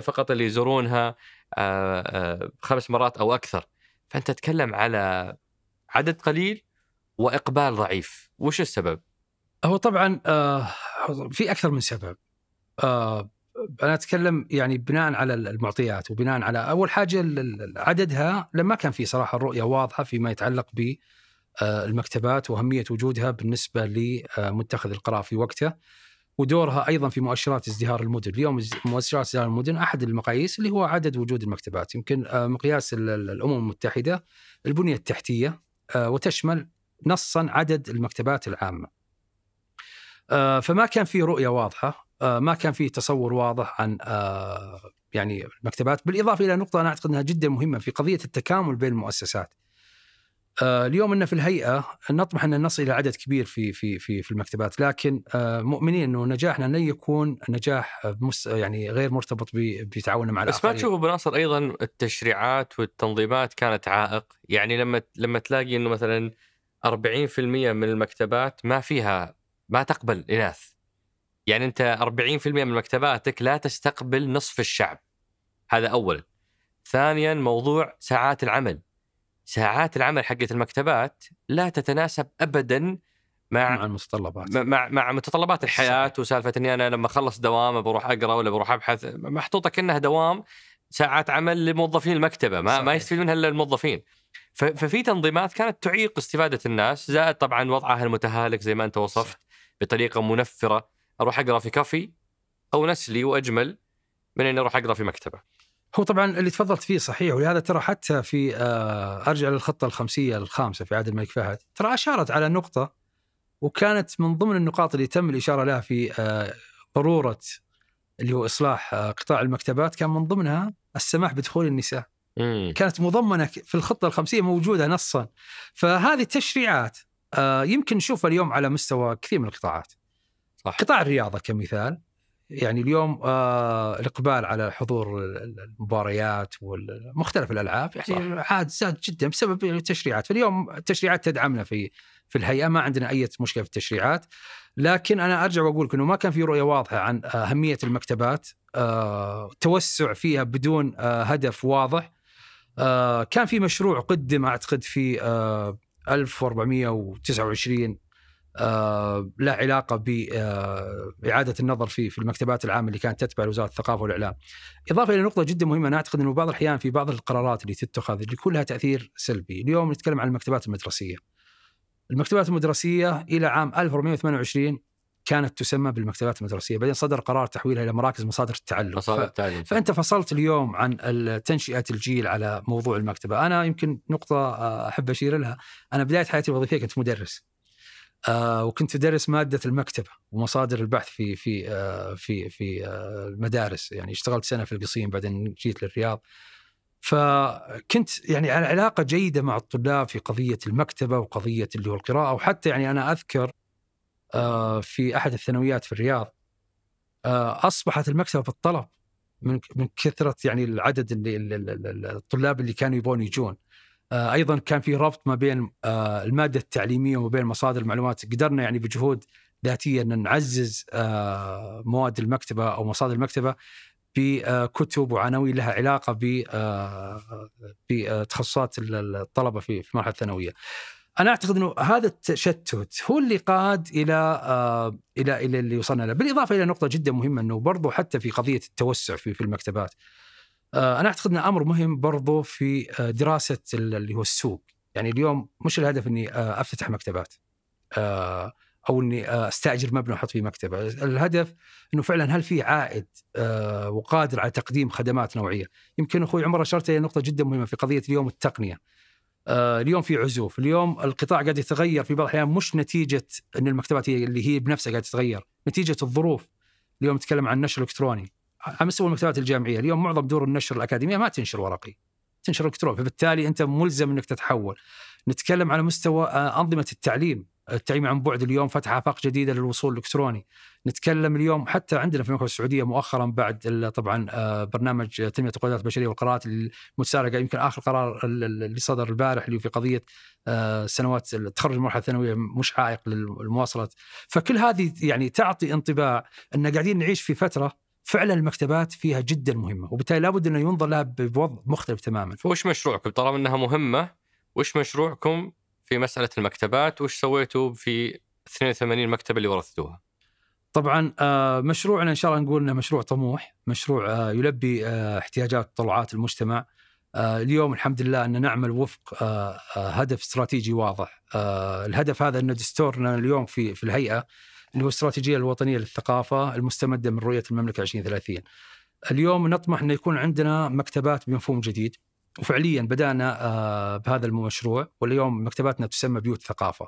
فقط اللي يزورونها آه، آه، خمس مرات او اكثر فانت تتكلم على عدد قليل واقبال ضعيف وش السبب هو طبعا في اكثر من سبب انا اتكلم يعني بناء على المعطيات وبناء على اول حاجه عددها لما كان في صراحه رؤيه واضحه فيما يتعلق بالمكتبات آه، واهميه وجودها بالنسبه لمتخذ آه، القرار في وقته ودورها ايضا في مؤشرات ازدهار المدن، اليوم مؤشرات ازدهار المدن احد المقاييس اللي هو عدد وجود المكتبات، يمكن آه، مقياس الامم المتحده البنيه التحتيه وتشمل نصا عدد المكتبات العامه. فما كان في رؤيه واضحه آه، ما كان فيه تصور واضح عن آه، يعني المكتبات بالإضافة إلى نقطة أنا أعتقد أنها جدا مهمة في قضية التكامل بين المؤسسات آه، اليوم ان في الهيئه نطمح ان نصل الى عدد كبير في في في في المكتبات لكن مؤمنين انه نجاحنا لن يكون نجاح يعني غير مرتبط بتعاوننا مع الاخرين. بس ما تشوفوا بناصر ايضا التشريعات والتنظيمات كانت عائق يعني لما لما تلاقي انه مثلا 40% من المكتبات ما فيها ما تقبل اناث يعني انت 40% من مكتباتك لا تستقبل نصف الشعب هذا اولا ثانيا موضوع ساعات العمل ساعات العمل حقت المكتبات لا تتناسب ابدا مع مع المتطلبات مع مع متطلبات الحياه وسالفه اني انا لما اخلص دوام بروح اقرا ولا بروح ابحث محطوطه كانها دوام ساعات عمل لموظفين المكتبه ما ما يستفيد منها الا الموظفين ففي تنظيمات كانت تعيق استفاده الناس زائد طبعا وضعها المتهالك زي ما انت وصفت بطريقه منفره اروح اقرا في كافي او نسلي واجمل من اني اروح اقرا في مكتبه. هو طبعا اللي تفضلت فيه صحيح ولهذا ترى حتى في آه، ارجع للخطه الخمسيه الخامسه في عهد الملك فهد ترى اشارت على نقطه وكانت من ضمن النقاط اللي تم الاشاره لها في آه، ضروره اللي هو اصلاح آه، قطاع المكتبات كان من ضمنها السماح بدخول النساء. كانت مضمنه في الخطه الخمسيه موجوده نصا فهذه التشريعات يمكن نشوفها اليوم على مستوى كثير من القطاعات. صح. قطاع الرياضه كمثال يعني اليوم آه الاقبال على حضور المباريات ومختلف الالعاب يعني صح. عاد زاد جدا بسبب التشريعات، فاليوم التشريعات تدعمنا في في الهيئه ما عندنا اي مشكله في التشريعات، لكن انا ارجع واقول انه ما كان في رؤيه واضحه عن آه، اهميه المكتبات، آه توسع فيها بدون آه هدف واضح. آه كان في مشروع قدم اعتقد في آه 1429 آه، لا علاقه باعاده آه، النظر في في المكتبات العامه اللي كانت تتبع لوزاره الثقافه والاعلام. اضافه الى نقطه جدا مهمه انا اعتقد انه بعض الاحيان في بعض القرارات اللي تتخذ اللي كلها تاثير سلبي، اليوم نتكلم عن المكتبات المدرسيه. المكتبات المدرسيه الى عام 1428 كانت تسمى بالمكتبات المدرسيه، بعدين صدر قرار تحويلها الى مراكز مصادر التعلم. مصادر التعلم. ف... فانت فصلت اليوم عن تنشئه الجيل على موضوع المكتبه، انا يمكن نقطه آه، احب اشير لها، انا بدايه حياتي الوظيفيه كنت مدرس. آه، وكنت ادرس ماده المكتبه ومصادر البحث في في آه، في في آه، المدارس يعني اشتغلت سنه في القصيم بعدين جيت للرياض فكنت يعني على علاقه جيده مع الطلاب في قضيه المكتبه وقضيه اللي هو القراءه وحتى يعني انا اذكر في احد الثانويات في الرياض اصبحت المكتبه في من من كثره يعني العدد اللي الطلاب اللي كانوا يبون يجون آه، ايضا كان في ربط ما بين آه، الماده التعليميه وما بين مصادر المعلومات قدرنا يعني بجهود ذاتيه ان نعزز آه، مواد المكتبه او مصادر المكتبه بكتب وعناوين لها علاقه ب بتخصصات الطلبه في في المرحله الثانويه. انا اعتقد انه هذا التشتت هو اللي قاد الى الى الى اللي وصلنا له، بالاضافه الى نقطه جدا مهمه انه برضو حتى في قضيه التوسع في في المكتبات آه، انا اعتقد انه امر مهم برضو في آه، دراسه اللي هو السوق يعني اليوم مش الهدف اني آه، افتتح مكتبات او اني استاجر مبنى واحط فيه مكتبه، الهدف انه فعلا هل في عائد وقادر على تقديم خدمات نوعيه؟ يمكن اخوي عمر اشرت الى نقطه جدا مهمه في قضيه اليوم التقنيه. اليوم في عزوف، اليوم القطاع قاعد يتغير في بعض الاحيان مش نتيجه ان المكتبات هي اللي هي بنفسها قاعد تتغير، نتيجه الظروف. اليوم نتكلم عن النشر الالكتروني، امس المكتبات الجامعيه اليوم معظم دور النشر الاكاديميه ما تنشر ورقي تنشر الكتروني فبالتالي انت ملزم انك تتحول نتكلم على مستوى آه، انظمه التعليم التعليم عن بعد اليوم فتح افاق جديده للوصول الالكتروني نتكلم اليوم حتى عندنا في المملكه السعوديه مؤخرا بعد طبعا آه، برنامج تنميه القدرات البشريه والقرارات المتسارعه يمكن اخر قرار اللي صدر البارح اللي في قضيه آه، سنوات التخرج المرحله الثانويه مش عائق للمواصلات فكل هذه يعني تعطي انطباع ان قاعدين نعيش في فتره فعلا المكتبات فيها جدا مهمه وبالتالي لابد انه ينظر لها بوضع مختلف تماما. وش مشروعكم؟ طالما انها مهمه وش مشروعكم في مساله المكتبات؟ وش سويتوا في 82 مكتبه اللي ورثتوها؟ طبعا آه، مشروعنا ان شاء الله نقول انه مشروع طموح، مشروع آه، يلبي آه، احتياجات طلعات المجتمع. اليوم الحمد لله ان نعمل وفق هدف استراتيجي واضح. الهدف هذا ان دستورنا اليوم في في الهيئه اللي هو الاستراتيجيه الوطنيه للثقافه المستمده من رؤيه المملكه 2030. اليوم نطمح انه يكون عندنا مكتبات بمفهوم جديد وفعليا بدانا آه، بهذا المشروع واليوم مكتباتنا تسمى بيوت ثقافه.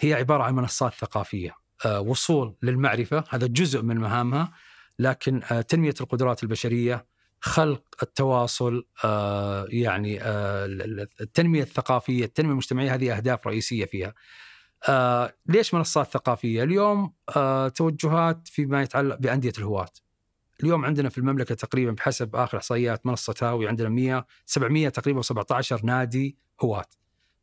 هي عباره عن منصات ثقافيه آه، وصول للمعرفه هذا جزء من مهامها لكن آه، تنميه القدرات البشريه خلق التواصل يعني التنميه الثقافيه، التنميه المجتمعيه هذه اهداف رئيسيه فيها. آه ليش منصات ثقافيه؟ اليوم آه توجهات فيما يتعلق بانديه الهواة. اليوم عندنا في المملكه تقريبا بحسب اخر احصائيات منصه هاوي عندنا 100 700 تقريبا 17 نادي هواة.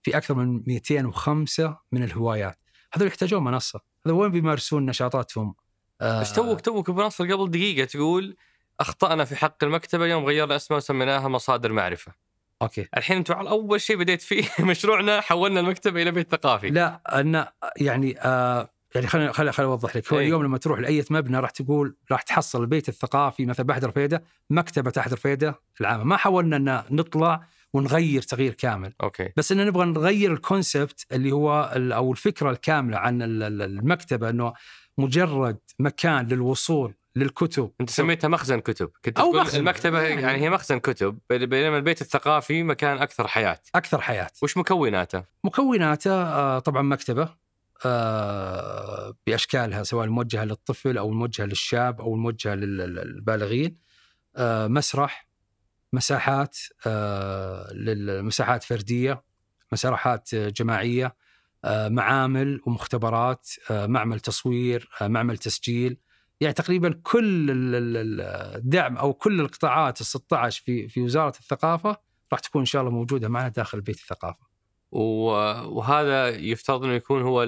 في اكثر من 205 من الهوايات. هذول يحتاجون منصه، هذول وين بيمارسون نشاطاتهم؟ آه بس توك توك قبل دقيقه تقول اخطانا في حق المكتبه يوم غيرنا اسمها وسميناها مصادر معرفه. اوكي الحين انتم اول شيء بديت فيه مشروعنا حولنا المكتبه الى بيت ثقافي لا انا يعني آه يعني خليني خليني خلي اوضح لك هو إيه. اليوم لما تروح لاي مبنى راح تقول راح تحصل البيت الثقافي مثلا باحد رفيده مكتبه احد رفيده العامه ما حاولنا ان نطلع ونغير تغيير كامل اوكي بس ان نبغى نغير الكونسبت اللي هو او الفكره الكامله عن المكتبه انه مجرد مكان للوصول للكتب انت سميتها مخزن كتب كنت او مخزن المكتبه يعني, يعني هي مخزن كتب بينما البيت الثقافي مكان اكثر حياه اكثر حياه وش مكوناته؟ مكوناته آه، طبعا مكتبه آه، باشكالها سواء الموجهه للطفل او الموجهه للشاب او الموجهه للبالغين آه، مسرح مساحات للمساحات فرديه مساحات جماعيه معامل ومختبرات معمل تصوير معمل تسجيل يعني تقريبا كل الدعم او كل القطاعات ال 16 في في وزاره الثقافه راح تكون ان شاء الله موجوده معنا داخل بيت الثقافه. وهذا يفترض انه يكون هو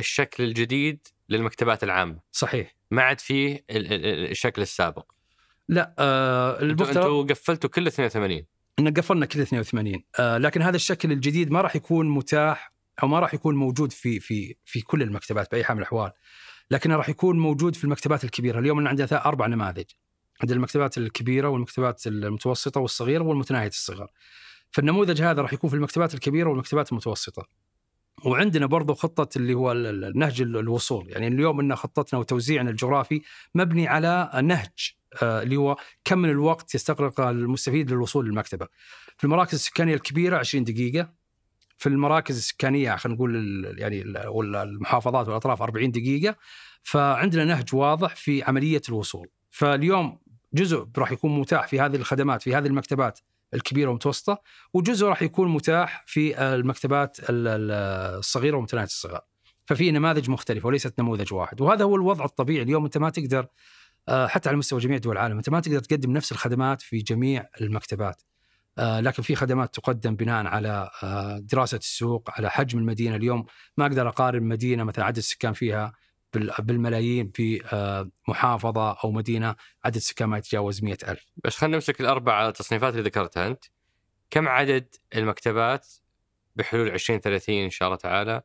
الشكل الجديد للمكتبات العامه. صحيح. ما عاد فيه الشكل السابق. لا آه المفترض انتم قفلتوا كل 82 ان قفلنا كل 82 آه لكن هذا الشكل الجديد ما راح يكون متاح او ما راح يكون موجود في في في كل المكتبات باي حال من الاحوال. لكنه راح يكون موجود في المكتبات الكبيره اليوم عندنا اربع نماذج عندنا المكتبات الكبيره والمكتبات المتوسطه والصغيره والمتناهيه الصغر فالنموذج هذا راح يكون في المكتبات الكبيره والمكتبات المتوسطه وعندنا برضو خطة اللي هو نهج الوصول يعني اليوم أن خطتنا وتوزيعنا الجغرافي مبني على نهج آه، اللي هو كم من الوقت يستغرق المستفيد للوصول للمكتبة في المراكز السكانية الكبيرة 20 دقيقة في المراكز السكانيه خلينا نقول يعني ولا المحافظات والاطراف 40 دقيقه فعندنا نهج واضح في عمليه الوصول فاليوم جزء راح يكون متاح في هذه الخدمات في هذه المكتبات الكبيره والمتوسطه وجزء راح يكون متاح في المكتبات الصغيره ومتناهيه الصغر ففي نماذج مختلفه وليست نموذج واحد وهذا هو الوضع الطبيعي اليوم انت ما تقدر آه، حتى على مستوى جميع دول العالم انت ما تقدر تقدم نفس الخدمات في جميع المكتبات آه، لكن في خدمات تقدم بناء على آه، دراسه السوق على حجم المدينه اليوم ما اقدر اقارن مدينه مثلا عدد السكان فيها بالملايين في آه، محافظه او مدينه عدد السكان ما يتجاوز مئة ألف بس خلينا نمسك الاربع تصنيفات اللي ذكرتها انت كم عدد المكتبات بحلول 2030 ان شاء الله تعالى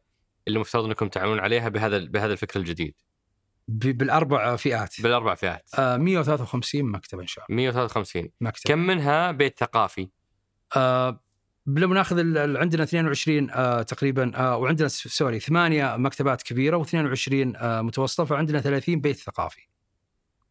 اللي مفترض انكم تعملون عليها بهذا بهذا الفكر الجديد بالاربع فئات بالاربع فئات آه 153 مكتبه ان شاء الله 153 مكتب كم منها بيت ثقافي آه لما ناخذ عندنا 22 آه تقريبا آه وعندنا سوري ثمانيه مكتبات كبيره و22 آه متوسطه فعندنا 30 بيت ثقافي.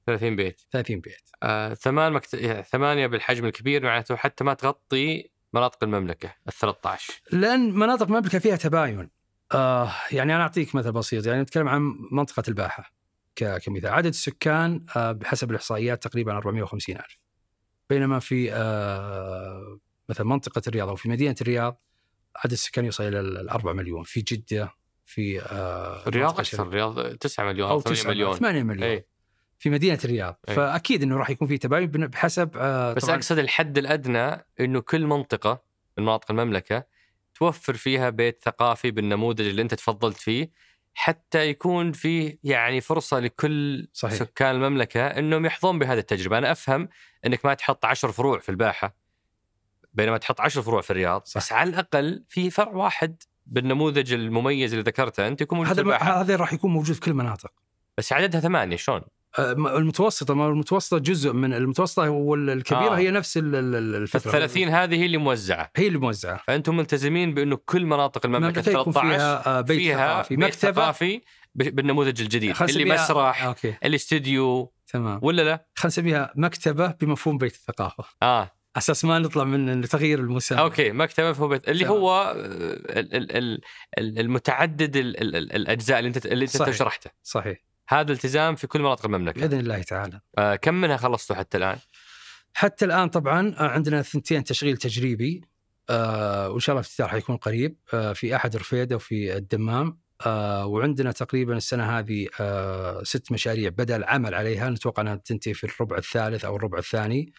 30 بيت 30 بيت آه، ثمان مكت... يعني ثمانيه بالحجم الكبير معناته حتى ما تغطي مناطق المملكه ال 13 لان مناطق المملكه فيها تباين آه يعني انا اعطيك مثل بسيط يعني نتكلم عن منطقه الباحه ك... كمثال عدد السكان آه بحسب الاحصائيات تقريبا 450 الف بينما في آه مثلا منطقه الرياض او في مدينه الرياض عدد السكان يوصل الى الأربع 4 مليون في جده في آه، الرياض اكثر الرياض 9 مليون او 8 مليون 8 مليون أي. في مدينه الرياض أي. فاكيد انه راح يكون في تباين بحسب آه بس اقصد الحد الادنى انه كل منطقه من مناطق المملكه توفر فيها بيت ثقافي بالنموذج اللي انت تفضلت فيه حتى يكون فيه يعني فرصة لكل صحيح. سكان المملكة أنهم يحظون بهذه التجربة أنا أفهم أنك ما تحط عشر فروع في الباحة بينما تحط عشر فروع في الرياض صح. بس على الاقل في فرع واحد بالنموذج المميز اللي ذكرته انت يكون موجود هذا هذا راح يكون موجود في كل المناطق بس عددها ثمانيه شلون؟ أه، المتوسطه ما المتوسطه جزء من المتوسطه والكبيره آه. هي نفس الفتره ال 30 هذه هي اللي موزعه هي اللي موزعه فانتم ملتزمين بانه كل مناطق المملكه 13 فيها آه، بيت فيها ثقافي بيت ثقافي بالنموذج الجديد اللي مسرح آه، أوكي. الاستديو تمام ولا لا؟ خلينا نسميها مكتبه بمفهوم بيت الثقافه اه اساس ما نطلع من تغيير المسمى اوكي مكتب بيت اللي هو آه، ال ال المتعدد ال الاجزاء اللي انت اللي انت شرحته صحيح هذا التزام في كل مناطق المملكه باذن الله تعالى آه كم منها خلصتوا حتى الان؟ حتى الان طبعا آه، عندنا ثنتين تشغيل تجريبي آه وان شاء الله الافتتاح حيكون قريب آه في احد رفيده وفي الدمام آه وعندنا تقريبا السنه هذه آه ست مشاريع بدا العمل عليها نتوقع انها تنتهي في الربع الثالث او الربع الثاني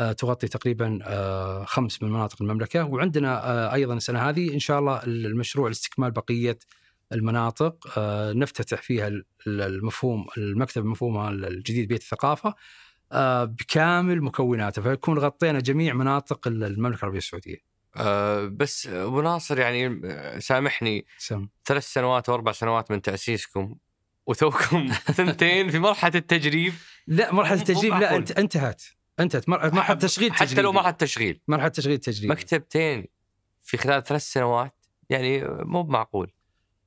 آه، تغطي تقريبا آه، خمس من مناطق المملكه وعندنا آه، ايضا السنه هذه ان شاء الله المشروع لاستكمال بقيه المناطق نفتتح فيها المفهوم المكتب المفهوم الجديد بيت الثقافه بكامل مكوناته فيكون غطينا جميع مناطق المملكه العربيه السعوديه. أه بس ابو ناصر يعني سامحني سم. ثلاث سنوات واربع سنوات من تاسيسكم وتوكم ثنتين في مرحله التجريب لا مرحله التجريب لا انتهت انت انتهت مرحله تشغيل حتى تجريبي. لو مرحله تشغيل مرحله تشغيل تجريبي مكتبتين في خلال ثلاث سنوات يعني مو معقول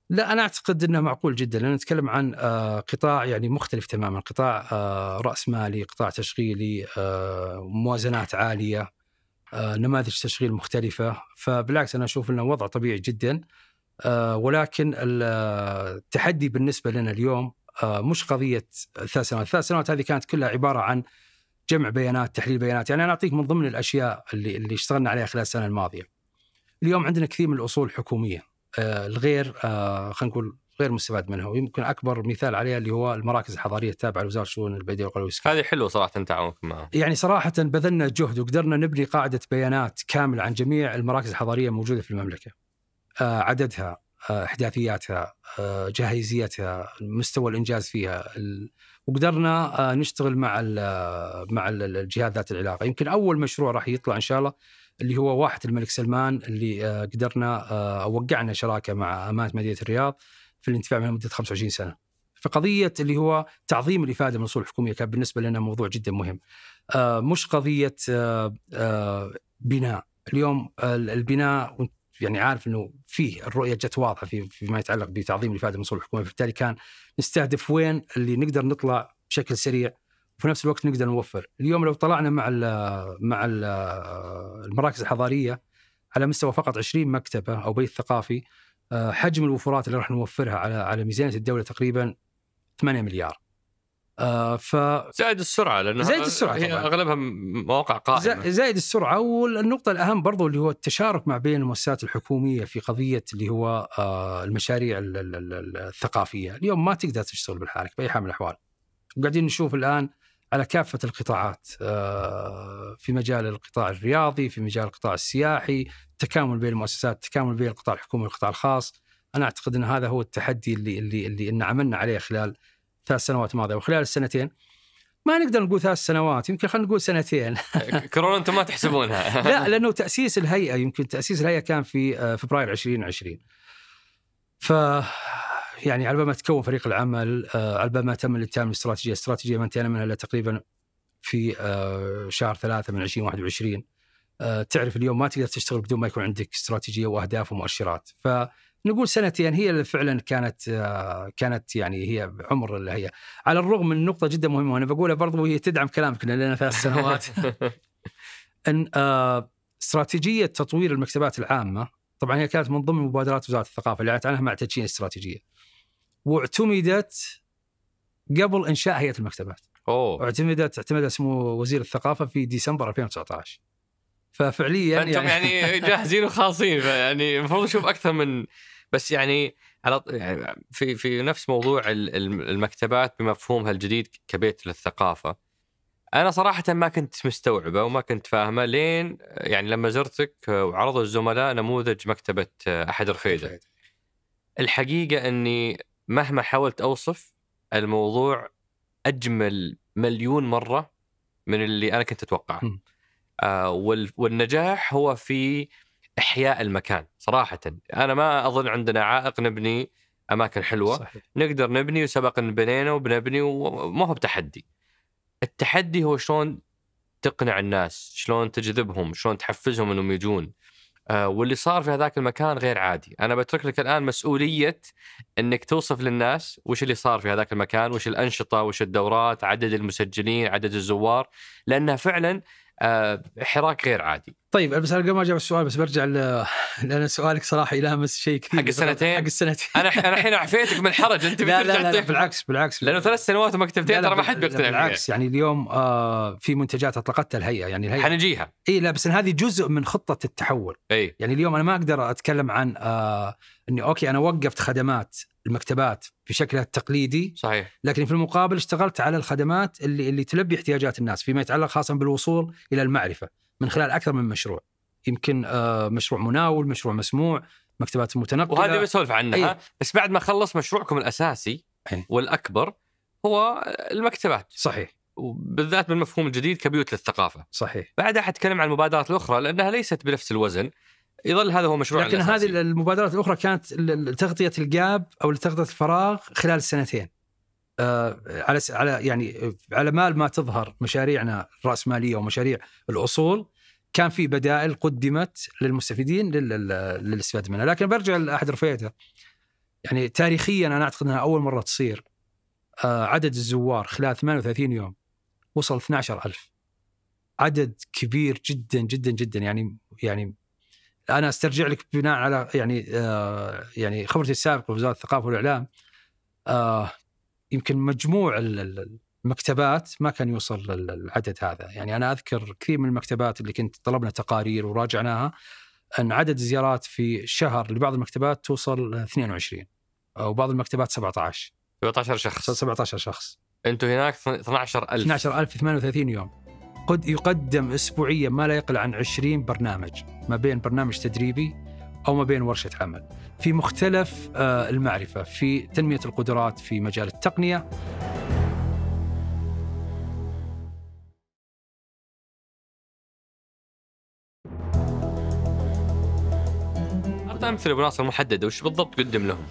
لا انا اعتقد انه معقول جدا لان نتكلم عن آه، قطاع يعني مختلف تماما قطاع آه، راس مالي قطاع تشغيلي آه، موازنات عاليه نماذج تشغيل مختلفه فبالعكس انا اشوف انه وضع طبيعي جدا ولكن التحدي بالنسبه لنا اليوم مش قضيه ثلاث سنوات، ثلاث سنوات هذه كانت كلها عباره عن جمع بيانات تحليل بيانات يعني انا اعطيك من ضمن الاشياء اللي اللي اشتغلنا عليها خلال السنه الماضيه اليوم عندنا كثير من الاصول الحكوميه آه الغير آه خلينا نقول غير مستفاد منها ويمكن اكبر مثال عليها اللي هو المراكز الحضاريه التابعه لوزاره الشؤون البلديه والقرويه هذه حلوه صراحه تعاونك معها يعني صراحه بذلنا جهد وقدرنا نبني قاعده بيانات كامله عن جميع المراكز الحضاريه الموجوده في المملكه آه عددها احداثياتها آه، جاهزيتها مستوى الانجاز فيها وقدرنا آه، نشتغل مع آه، مع الجهات ذات العلاقه يمكن اول مشروع راح يطلع ان شاء الله اللي هو واحة الملك سلمان اللي قدرنا وقعنا شراكه مع امانه مدينه الرياض في الانتفاع منها مده 25 سنه. فقضيه اللي هو تعظيم الافاده من الاصول الحكوميه كان بالنسبه لنا موضوع جدا مهم. مش قضيه بناء اليوم البناء يعني عارف انه فيه الرؤيه جت واضحه في فيما يتعلق بتعظيم الافاده من صلب الحكومه فبالتالي كان نستهدف وين اللي نقدر نطلع بشكل سريع وفي نفس الوقت نقدر نوفر اليوم لو طلعنا مع ال مع ال المراكز الحضاريه على مستوى فقط 20 مكتبه او بيت ثقافي آه، حجم الوفرات اللي راح نوفرها على على ميزانيه الدوله تقريبا 8 مليار آه، ف زائد السرعه لانها زائد السرعه هي طبعاً. اغلبها مواقع قائمه زائد السرعه والنقطه الاهم برضو اللي هو التشارك ما بين المؤسسات الحكوميه في قضيه اللي هو آه، المشاريع الثقافيه، اليوم ما تقدر تشتغل بالحالك باي حال من الاحوال. وقاعدين نشوف الان على كافه القطاعات آه، في مجال القطاع الرياضي، في مجال القطاع السياحي، تكامل بين المؤسسات، تكامل بين القطاع الحكومي والقطاع الخاص. انا اعتقد ان هذا هو التحدي اللي اللي اللي ان عملنا عليه خلال ثلاث سنوات الماضيه وخلال السنتين ما نقدر نقول ثلاث سنوات يمكن خلينا نقول سنتين كورونا انتم ما تحسبونها لا لانه تاسيس الهيئه يمكن تاسيس الهيئه كان في آه، فبراير 2020 ف يعني على ما تكون فريق العمل آه، على ما تم الاتهام الاستراتيجيه، الاستراتيجيه ما انتهينا منها الا تقريبا في آه، شهر ثلاثة من 2021 تعرف اليوم ما تقدر تشتغل بدون ما يكون عندك استراتيجيه واهداف ومؤشرات، ف نقول سنتين هي اللي فعلا كانت آه، كانت يعني هي عمر اللي هي على الرغم من نقطه جدا مهمه وانا بقولها برضو وهي تدعم كلامك لنا ثلاث سنوات ان آه، استراتيجيه تطوير المكتبات العامه طبعا هي كانت من ضمن مبادرات وزاره الثقافه اللي اعلنت عنها مع تدشين استراتيجيه واعتمدت قبل انشاء هيئه المكتبات اوه اعتمدت اعتمد سمو وزير الثقافه في ديسمبر 2019 ففعليا يعني انتم يعني, يعني جاهزين وخاصين يعني المفروض نشوف اكثر من بس يعني على يعني في في نفس موضوع المكتبات بمفهومها الجديد كبيت للثقافه انا صراحه ما كنت مستوعبه وما كنت فاهمه لين يعني لما زرتك وعرضوا الزملاء نموذج مكتبه احد رفيده الحقيقه اني مهما حاولت اوصف الموضوع اجمل مليون مره من اللي انا كنت اتوقعه آه والنجاح هو في احياء المكان صراحه انا ما اظن عندنا عائق نبني اماكن حلوه صحيح. نقدر نبني وسبق ان بنينا وبنبني وما هو بتحدي التحدي هو شلون تقنع الناس شلون تجذبهم شلون تحفزهم انهم يجون آه واللي صار في هذاك المكان غير عادي انا بترك لك الان مسؤوليه انك توصف للناس وش اللي صار في هذاك المكان وش الانشطه وش الدورات عدد المسجلين عدد الزوار لانها فعلا آه، حراك غير عادي طيب بس انا قبل ما اجاوب السؤال بس برجع ل... لان سؤالك صراحه يلامس شيء كثير حق السنتين حق السنتين انا انا الحين عفيتك من الحرج انت لا, لا, لا, لا بالعكس بالعكس لانه ثلاث سنوات وما ترى ما حد بيقتنع بالعكس يعني اليوم آه في منتجات اطلقتها الهيئه يعني الهيئه حنجيها اي لا بس هذه جزء من خطه التحول اي يعني اليوم انا ما اقدر اتكلم عن آه اني اوكي انا وقفت خدمات المكتبات بشكلها التقليدي صحيح لكن في المقابل اشتغلت على الخدمات اللي اللي تلبي احتياجات الناس فيما يتعلق خاصه بالوصول الى المعرفه من خلال اكثر من مشروع يمكن آه، مشروع مناول مشروع مسموع مكتبات متنقله وهذه بسولف عنها أيه. بس بعد ما خلص مشروعكم الاساسي أيه. والاكبر هو المكتبات صحيح وبالذات بالمفهوم الجديد كبيوت للثقافه صحيح بعدها حتكلم عن المبادرات الاخرى لانها ليست بنفس الوزن يظل هذا هو مشروع لكن الأساسي. هذه المبادرات الاخرى كانت لتغطيه الجاب او لتغطيه الفراغ خلال السنتين آه، على على يعني على مال ما تظهر مشاريعنا الراسماليه ومشاريع الاصول كان في بدائل قدمت للمستفيدين للاستفاده منها، لكن برجع لاحد رفيته يعني تاريخيا انا اعتقد انها اول مره تصير آه، عدد الزوار خلال 38 يوم وصل 12000 عدد كبير جدا جدا جدا يعني يعني انا استرجع لك بناء على يعني آه يعني خبرتي السابقه في وزاره الثقافه والاعلام آه يمكن مجموع المكتبات ما كان يوصل للعدد هذا يعني انا اذكر كثير من المكتبات اللي كنت طلبنا تقارير وراجعناها ان عدد الزيارات في شهر لبعض المكتبات توصل 22 وبعض المكتبات 17 17 شخص 17 شخص انتم هناك 12000 12000 في 38 يوم قد يقدم اسبوعيا ما لا يقل عن 20 برنامج ما بين برنامج تدريبي او ما بين ورشه عمل في مختلف آه، المعرفه في تنميه القدرات في مجال التقنيه اعطى امثله بناصر محدده وش بالضبط قدم لهم؟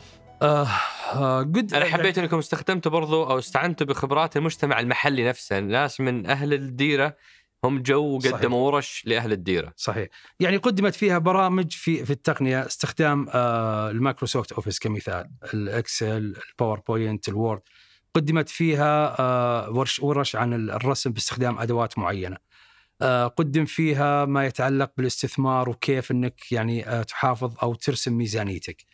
آه،, آه قد انا حبيت انكم استخدمتوا برضو او استعنتوا بخبرات المجتمع المحلي نفسه ناس من اهل الديره هم جو وقدموا ورش لاهل الديره صحيح يعني قدمت فيها برامج في في التقنيه استخدام آه المايكروسوفت اوفيس كمثال الاكسل الباوربوينت الوورد قدمت فيها آه ورش ورش عن الرسم باستخدام ادوات معينه آه، قدم فيها ما يتعلق بالاستثمار وكيف انك يعني آه، تحافظ او ترسم ميزانيتك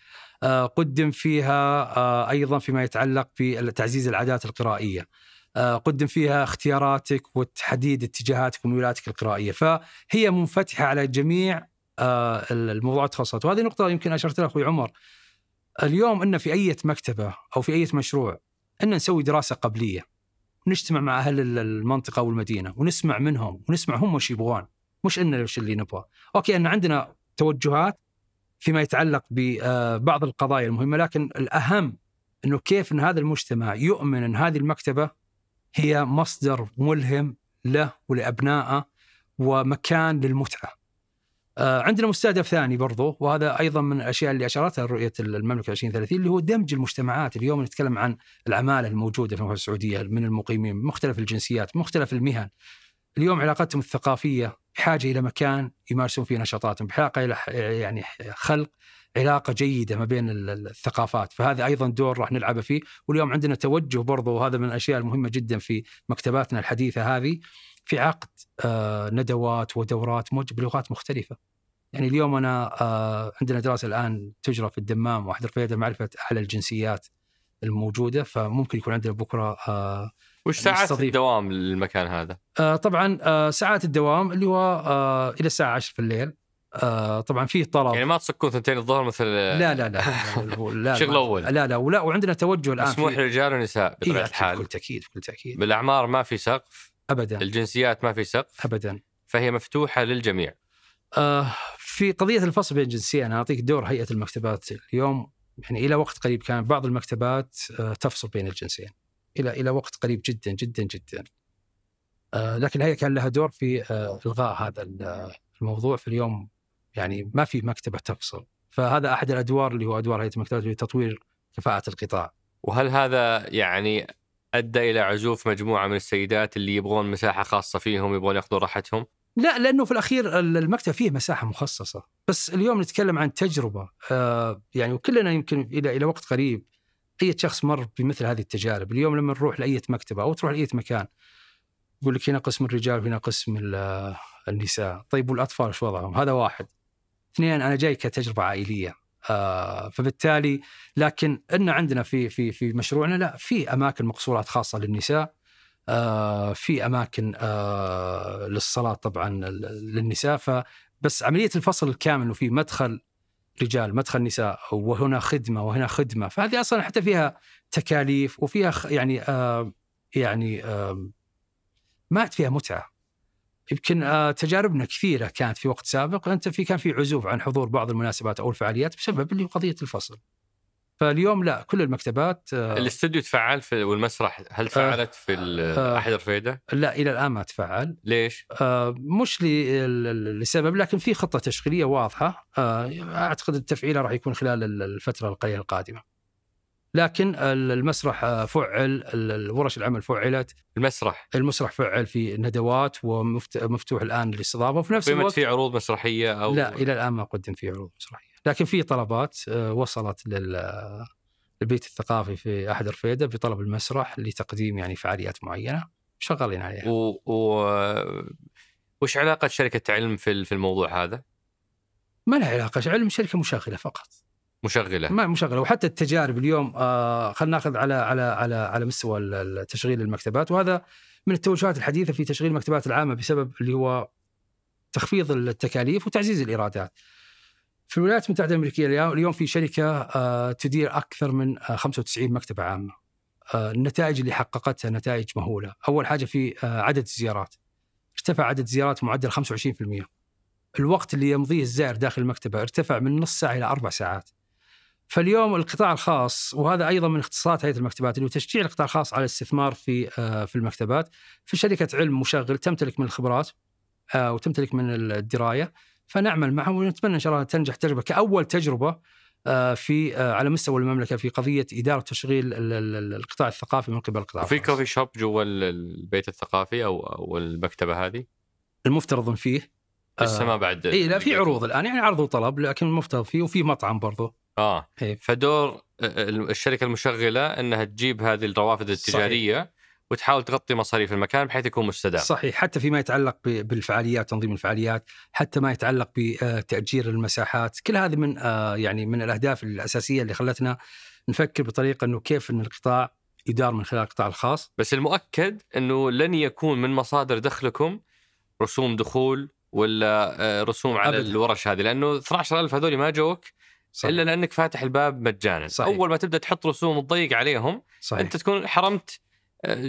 آه، قدم فيها آه، ايضا فيما يتعلق بتعزيز العادات القرائيه آه، قدم فيها اختياراتك وتحديد اتجاهاتك وميولاتك القرائيه فهي منفتحه على جميع الموضوعات التخصصات وهذه نقطه يمكن اشرت لها اخوي عمر اليوم ان في اي مكتبه او في اي مشروع ان نسوي دراسه قبليه نجتمع مع اهل المنطقه والمدينه ونسمع منهم ونسمع هم وش يبغون مش ان وش اللي نبغى اوكي ان عندنا توجهات فيما يتعلق ببعض آه، القضايا المهمه لكن الاهم انه كيف ان هذا المجتمع يؤمن ان هذه المكتبه هي مصدر ملهم له ولابنائه ومكان للمتعه. آه، عندنا مستهدف ثاني برضو وهذا ايضا من الاشياء اللي اشارتها رؤيه المملكه 2030 اللي هو دمج المجتمعات، اليوم نتكلم عن العماله الموجوده في المملكه السعوديه من المقيمين مختلف الجنسيات، مختلف المهن، اليوم علاقتهم الثقافيه بحاجه الى مكان يمارسون فيه نشاطاتهم، بحاجه الى يعني خلق علاقه جيده ما بين الثقافات، فهذا ايضا دور راح نلعبه فيه، واليوم عندنا توجه برضو وهذا من الاشياء المهمه جدا في مكتباتنا الحديثه هذه في عقد آه، ندوات ودورات بلغات مختلفه. يعني اليوم انا آه، عندنا دراسه الان تجرى في الدمام واحد الرفيده معرفه اعلى الجنسيات الموجوده فممكن يكون عندنا بكره آه، وش ساعات الدوام للمكان هذا؟ آه طبعا آه ساعات الدوام اللي هو آه الى الساعه 10 في الليل آه طبعا فيه طلب يعني ما تصكون ثنتين الظهر مثل لا لا لا, لا شغل اول لا لا ولا وعندنا توجه الان مسموح للرجال والنساء بطبيعه إيه، الحال بكل تاكيد بكل تاكيد بالاعمار ما في سقف ابدا الجنسيات ما في سقف ابدا فهي مفتوحه للجميع آه في قضيه الفصل بين الجنسيه انا اعطيك دور هيئه المكتبات اليوم يعني الى وقت قريب كان بعض المكتبات آه تفصل بين الجنسين الى الى وقت قريب جدا جدا جدا. آه، لكن الهيئه كان لها دور في آه، الغاء هذا آه، الموضوع في اليوم يعني ما في مكتبه تفصل فهذا احد الادوار اللي هو ادوار هيئه المكتبات لتطوير كفاءه القطاع. وهل هذا يعني ادى الى عزوف مجموعه من السيدات اللي يبغون مساحه خاصه فيهم يبغون ياخذون راحتهم؟ لا لانه في الاخير المكتب فيه مساحه مخصصه بس اليوم نتكلم عن تجربه يعني وكلنا يمكن الى الى وقت قريب اي شخص مر بمثل هذه التجارب اليوم لما نروح لاي مكتبه او تروح لاي مكان يقول لك هنا قسم الرجال وهنا قسم النساء طيب والاطفال ايش وضعهم هذا واحد اثنين انا جاي كتجربه عائليه آه فبالتالي لكن ان عندنا في في في مشروعنا لا في اماكن مقصورات خاصه للنساء آه في اماكن آه للصلاه طبعا للنساء فبس عمليه الفصل الكامل وفي مدخل رجال مدخل نساء وهنا خدمه وهنا خدمه فهذه اصلا حتى فيها تكاليف وفيها يعني آه يعني آه مات فيها متعه يمكن آه تجاربنا كثيره كانت في وقت سابق انت في كان في عزوف عن حضور بعض المناسبات او الفعاليات بسبب اللي قضيه الفصل فاليوم لا كل المكتبات آه، الاستوديو تفعل في والمسرح هل آه، تفعلت في آه، احد الرفيده؟ لا الى الان ما تفعل ليش؟ مش لسبب لكن في خطه تشغيليه واضحه اعتقد التفعيل راح يكون خلال الفتره القليله القادمه. لكن المسرح فعل ورش العمل فعلت المسرح المسرح فعل في ندوات ومفتوح الان للاستضافه وفي نفس الوقت في عروض مسرحيه او لا الى الان ما قدم في عروض مسرحيه لكن في طلبات آه، وصلت لل آه، للبيت الثقافي في احد رفيده بطلب المسرح لتقديم يعني فعاليات معينه شغالين عليها. و... و... وش علاقه شركه علم في في الموضوع هذا؟ ما لها علاقه، علم شركه مشغله فقط. مشغله ما مشغله وحتى التجارب اليوم آه خلينا ناخذ على على على على مستوى تشغيل المكتبات وهذا من التوجهات الحديثه في تشغيل المكتبات العامه بسبب اللي هو تخفيض التكاليف وتعزيز الايرادات. في الولايات المتحده الامريكيه اليوم في شركه آه، تدير اكثر من 95 آه، مكتبه عامه. آه، النتائج اللي حققتها نتائج مهوله، اول حاجه في عدد الزيارات. ارتفع عدد الزيارات معدل 25%. الوقت اللي يمضيه الزائر داخل المكتبه ارتفع من نص ساعه الى اربع ساعات. فاليوم القطاع الخاص وهذا ايضا من اختصاصات هيئه المكتبات اللي تشجيع القطاع الخاص على الاستثمار في في المكتبات في شركه علم مشغل تمتلك من الخبرات وتمتلك من الدرايه فنعمل معها ونتمنى ان شاء الله تنجح تجربه كاول تجربه آه، في آه، على مستوى المملكه في قضيه اداره وتشغيل القطاع الثقافي من قبل القطاع في كوفي شوب جوا البيت الثقافي او او المكتبه هذه؟ المفترض ان فيه لسه آه، ما بعد اي لا في عروض الان يعني عرض وطلب لكن المفترض فيه وفي مطعم برضه اه إيه. فدور الشركه المشغله انها تجيب هذه الروافد التجاريه صحيح. وتحاول تغطي مصاريف المكان بحيث يكون مستدام. صحيح حتى فيما يتعلق بالفعاليات تنظيم الفعاليات، حتى ما يتعلق بتاجير آه، المساحات، كل هذه من آه، يعني من الاهداف الاساسيه اللي خلتنا نفكر بطريقه انه كيف ان القطاع يدار من خلال القطاع الخاص. بس المؤكد انه لن يكون من مصادر دخلكم رسوم دخول ولا آه، رسوم على أبداً. الورش هذه لانه 12000 هذول ما جوك صحيح. الا لانك فاتح الباب مجانا صحيح. اول ما تبدا تحط رسوم وتضيق عليهم صحيح. انت تكون حرمت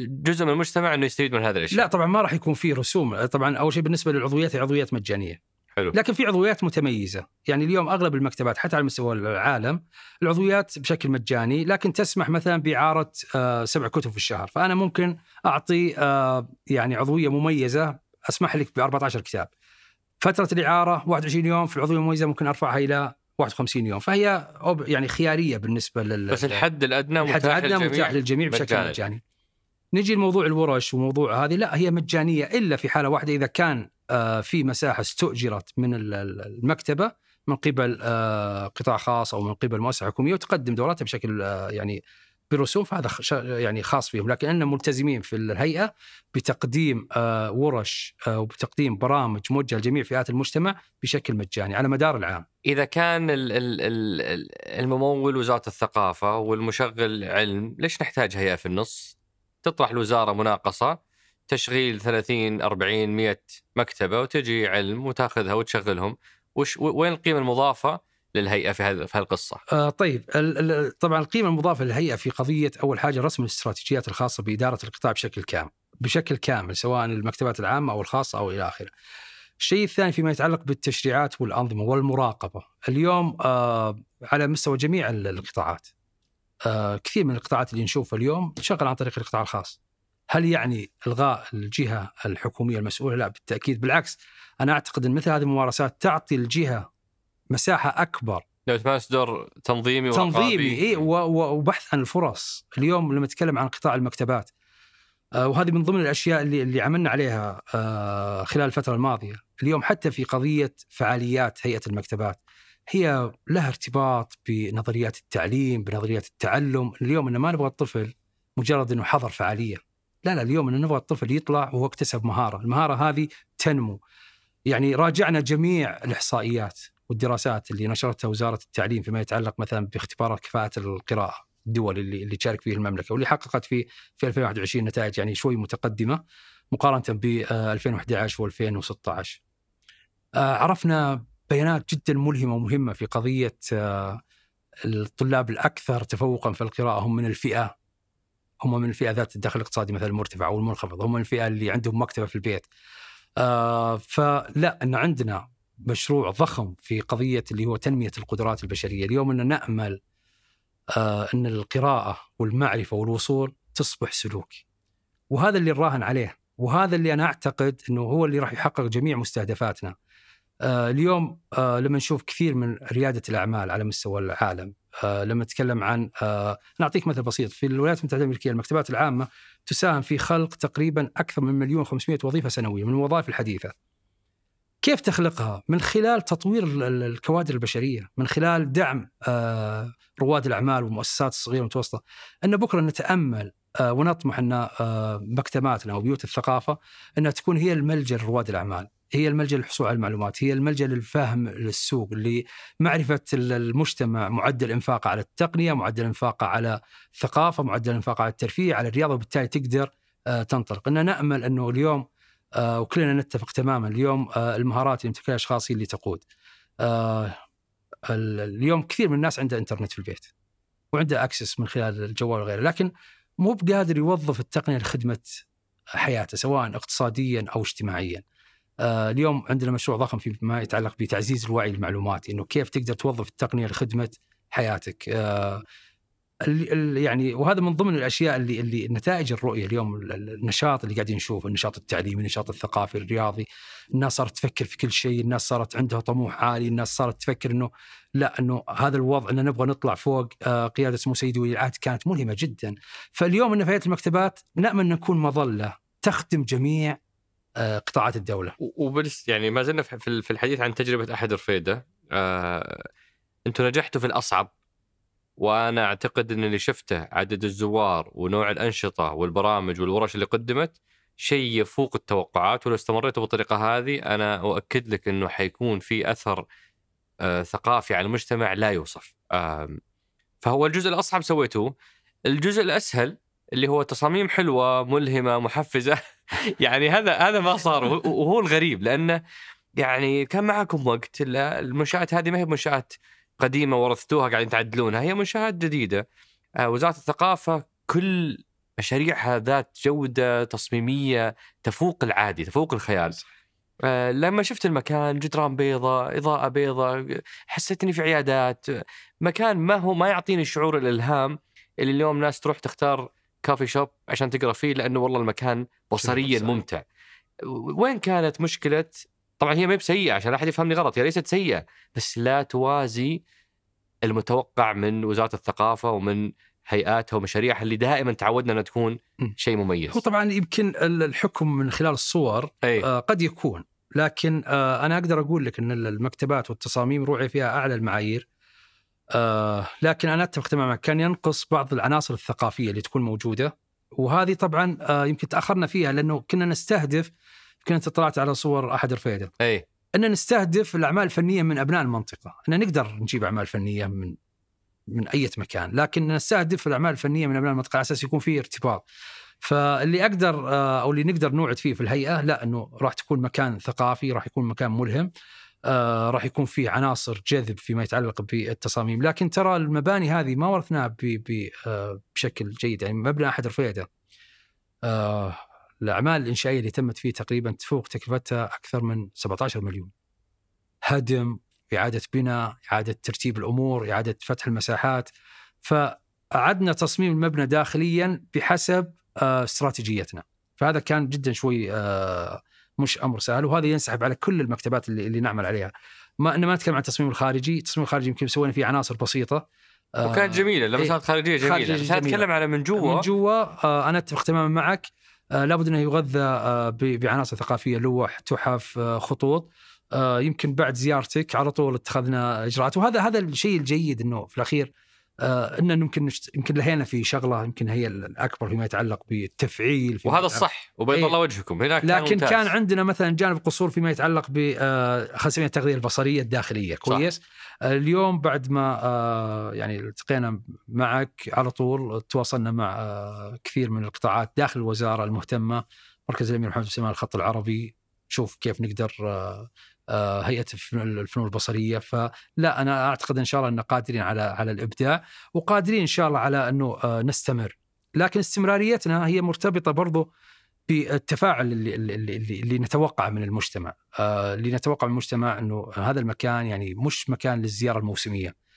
جزء من المجتمع انه يستفيد من هذا الاشياء لا طبعا ما راح يكون في رسوم طبعا اول شيء بالنسبه للعضويات هي عضويات مجانيه حلو لكن في عضويات متميزه يعني اليوم اغلب المكتبات حتى على مستوى العالم العضويات بشكل مجاني لكن تسمح مثلا باعاره آه، سبع كتب في الشهر فانا ممكن اعطي آه، يعني عضويه مميزه اسمح لك ب 14 كتاب فتره الاعاره 21 يوم في العضويه المميزه ممكن ارفعها الى 51 يوم فهي يعني خياريه بالنسبه لل بس الحد الادنى الحد الادنى متاح للجميع بشكل مجاني نجي لموضوع الورش وموضوع هذه لا هي مجانيه الا في حاله واحده اذا كان آه، في مساحه استؤجرت من المكتبه من قبل آه، قطاع خاص او من قبل مؤسسه حكوميه وتقدم دوراتها بشكل آه، يعني برسوم فهذا يعني خاص فيهم لكن اننا ملتزمين في الهيئه بتقديم ورش وبتقديم برامج موجهه لجميع فئات المجتمع بشكل مجاني على مدار العام. اذا كان الممول وزاره الثقافه والمشغل علم، ليش نحتاج هيئه في النص؟ تطرح الوزاره مناقصه تشغيل 30 40 100 مكتبه وتجي علم وتاخذها وتشغلهم وش وين القيمه المضافه للهيئه في هذه في القصه؟ آه طيب طبعا القيمه المضافه للهيئه في قضيه اول حاجه رسم الاستراتيجيات الخاصه باداره القطاع بشكل كامل بشكل كامل سواء المكتبات العامه او الخاصه او الى اخره. الشيء الثاني فيما يتعلق بالتشريعات والانظمه والمراقبه، اليوم آه على مستوى جميع القطاعات آه كثير من القطاعات اللي نشوفها اليوم تشغل عن طريق القطاع الخاص هل يعني الغاء الجهه الحكوميه المسؤوله لا بالتاكيد بالعكس انا اعتقد ان مثل هذه الممارسات تعطي الجهه مساحه اكبر لو تمارس دور تنظيمي تنظيمي اي إيه. وبحث عن الفرص اليوم لما نتكلم عن قطاع المكتبات آه وهذه من ضمن الاشياء اللي اللي عملنا عليها آه خلال الفتره الماضيه اليوم حتى في قضيه فعاليات هيئه المكتبات هي لها ارتباط بنظريات التعليم بنظريات التعلم اليوم انه ما نبغى الطفل مجرد أنه حضر فعالية لا لا اليوم أنه نبغى الطفل يطلع وهو اكتسب مهارة المهارة هذه تنمو يعني راجعنا جميع الإحصائيات والدراسات اللي نشرتها وزارة التعليم فيما يتعلق مثلا باختبارات كفاءة القراءة الدول اللي اللي تشارك فيه المملكه واللي حققت في في 2021 نتائج يعني شوي متقدمه مقارنه ب 2011 آه، و2016. آه، عرفنا بيانات جدا ملهمه ومهمه في قضيه آه، الطلاب الاكثر تفوقا في القراءه هم من الفئه هم من الفئه ذات الدخل الاقتصادي مثلا المرتفع او المنخفض، هم من الفئه اللي عندهم مكتبه في البيت. آه، فلا ان عندنا مشروع ضخم في قضيه اللي هو تنميه القدرات البشريه، اليوم ان نامل آه، ان القراءه والمعرفه والوصول تصبح سلوك. وهذا اللي نراهن عليه، وهذا اللي انا اعتقد انه هو اللي راح يحقق جميع مستهدفاتنا. آه، اليوم آه، لما نشوف كثير من رياده الاعمال على مستوى العالم آه، لما نتكلم عن نعطيك مثل بسيط في الولايات المتحده الامريكيه المكتبات العامه تساهم في خلق تقريبا اكثر من مليون و 500 وظيفه سنويه من الوظائف الحديثه. كيف تخلقها؟ من خلال تطوير الكوادر البشريه، من خلال دعم رواد الاعمال والمؤسسات الصغيره والمتوسطه، ان بكره نتامل ونطمح ان مكتباتنا وبيوت الثقافه انها تكون هي الملجا لرواد الاعمال، هي الملجا للحصول على المعلومات، هي الملجا للفهم للسوق، لمعرفه المجتمع معدل انفاقه على التقنيه، معدل انفاقه على الثقافه، معدل انفاقه على الترفيه، على الرياضه، وبالتالي تقدر آه، تنطلق. أنا نامل انه اليوم آه، وكلنا نتفق تماما اليوم آه، المهارات اللي يمتلكها الاشخاص هي اللي تقود. اليوم كثير من الناس عنده انترنت في البيت وعنده اكسس من خلال الجوال وغيره، لكن مو بقادر يوظف التقنيه لخدمه حياته سواء اقتصاديا او اجتماعيا. آه، اليوم عندنا مشروع ضخم فيما يتعلق بتعزيز الوعي المعلوماتي انه كيف تقدر توظف التقنيه لخدمه حياتك آه، اللي يعني وهذا من ضمن الاشياء اللي اللي نتائج الرؤيه اليوم النشاط اللي قاعدين نشوفه النشاط التعليمي، النشاط الثقافي، الرياضي، الناس صارت تفكر في كل شيء، الناس صارت عندها طموح عالي، الناس صارت تفكر انه لا انه هذا الوضع ان نبغى نطلع فوق آه، قياده سمو سيدي ولي العهد كانت ملهمه جدا. فاليوم ان المكتبات نامل ان نكون مظله تخدم جميع آه، قطاعات الدوله. وبس يعني ما زلنا في الحديث عن تجربه احد رفيده آه انتم نجحتوا في الاصعب وانا اعتقد ان اللي شفته عدد الزوار ونوع الانشطه والبرامج والورش اللي قدمت شيء يفوق التوقعات ولو استمريتوا بالطريقه هذه انا اؤكد لك انه حيكون في اثر آه ثقافي على المجتمع لا يوصف. آه فهو الجزء الاصعب سويتوه، الجزء الاسهل اللي هو تصاميم حلوه ملهمه محفزه يعني هذا هذا ما صار وهو الغريب لانه يعني كان معكم وقت المنشات هذه ما هي منشات قديمه ورثتوها قاعدين تعدلونها هي منشات جديده آه، وزاره الثقافه كل مشاريعها ذات جوده تصميميه تفوق العادي تفوق الخيال آه، لما شفت المكان جدران بيضاء إضاءة بيضاء حسيت إني في عيادات مكان ما هو ما يعطيني شعور الإلهام اللي اليوم ناس تروح تختار كافي شوب عشان تقرا فيه لانه والله المكان بصريا ممتع وين كانت مشكله طبعا هي ما بسيئه عشان لا احد يفهمني غلط هي ليست سيئه بس لا توازي المتوقع من وزاره الثقافه ومن هيئاتها ومشاريعها اللي دائما تعودنا انها تكون شيء مميز. هو طبعا يمكن الحكم من خلال الصور أي. آه، قد يكون لكن آه، انا اقدر اقول لك ان المكتبات والتصاميم روعي فيها اعلى المعايير آه لكن انا اتفق تماما كان ينقص بعض العناصر الثقافيه اللي تكون موجوده وهذه طبعا آه يمكن تاخرنا فيها لانه كنا نستهدف يمكن انت طلعت على صور احد رفيده اي ان نستهدف الاعمال الفنيه من ابناء المنطقه، ان نقدر نجيب اعمال فنيه من من اي مكان، لكن نستهدف الاعمال الفنيه من ابناء المنطقه على اساس يكون في ارتباط. فاللي اقدر آه، او اللي نقدر نوعد فيه في الهيئه لا انه راح تكون مكان ثقافي، راح يكون مكان ملهم. آه، راح يكون في عناصر جذب فيما يتعلق بالتصاميم لكن ترى المباني هذه ما ورثناها آه، بشكل جيد يعني مبنى احد رفيده آه، الاعمال الانشائيه اللي تمت فيه تقريبا تفوق تكلفتها اكثر من 17 مليون هدم اعاده بناء اعاده ترتيب الامور اعاده فتح المساحات فاعدنا تصميم المبنى داخليا بحسب استراتيجيتنا فهذا كان جدا شوي آه مش امر سهل وهذا ينسحب على كل المكتبات اللي, اللي نعمل عليها ما ما نتكلم عن التصميم الخارجي التصميم الخارجي يمكن سوينا فيه عناصر بسيطه آه، وكانت جميله لمسات إيه، خارجيه جميله خارجي بس اتكلم على من جوا من جوا آه انا اتفق تماما معك آه لابد انه يغذى آه بعناصر ثقافيه لوح تحف آه، خطوط آه، يمكن بعد زيارتك على طول اتخذنا اجراءات وهذا هذا الشيء الجيد انه في الاخير آه، ان يمكن نشت... يمكن لهينا في شغله يمكن هي الاكبر فيما يتعلق بالتفعيل في وهذا الصح وبيض إيه. الله وجهكم هناك لكن كان, كان عندنا مثلا جانب قصور فيما يتعلق ب التغذيه آه، البصريه الداخليه كويس صح. آه، اليوم بعد ما يعني التقينا معك على طول تواصلنا مع كثير من القطاعات داخل الوزاره المهتمه مركز الامير محمد بن سلمان الخط العربي شوف كيف نقدر آه، هيئه الفنون البصريه فلا انا اعتقد ان شاء الله ان قادرين على على الابداع وقادرين ان شاء الله على انه آه، نستمر لكن استمراريتنا هي مرتبطه برضو بالتفاعل اللي, اللي, اللي, اللي نتوقعه من المجتمع آه، اللي نتوقع من المجتمع انه هذا المكان يعني مش مكان للزياره الموسميه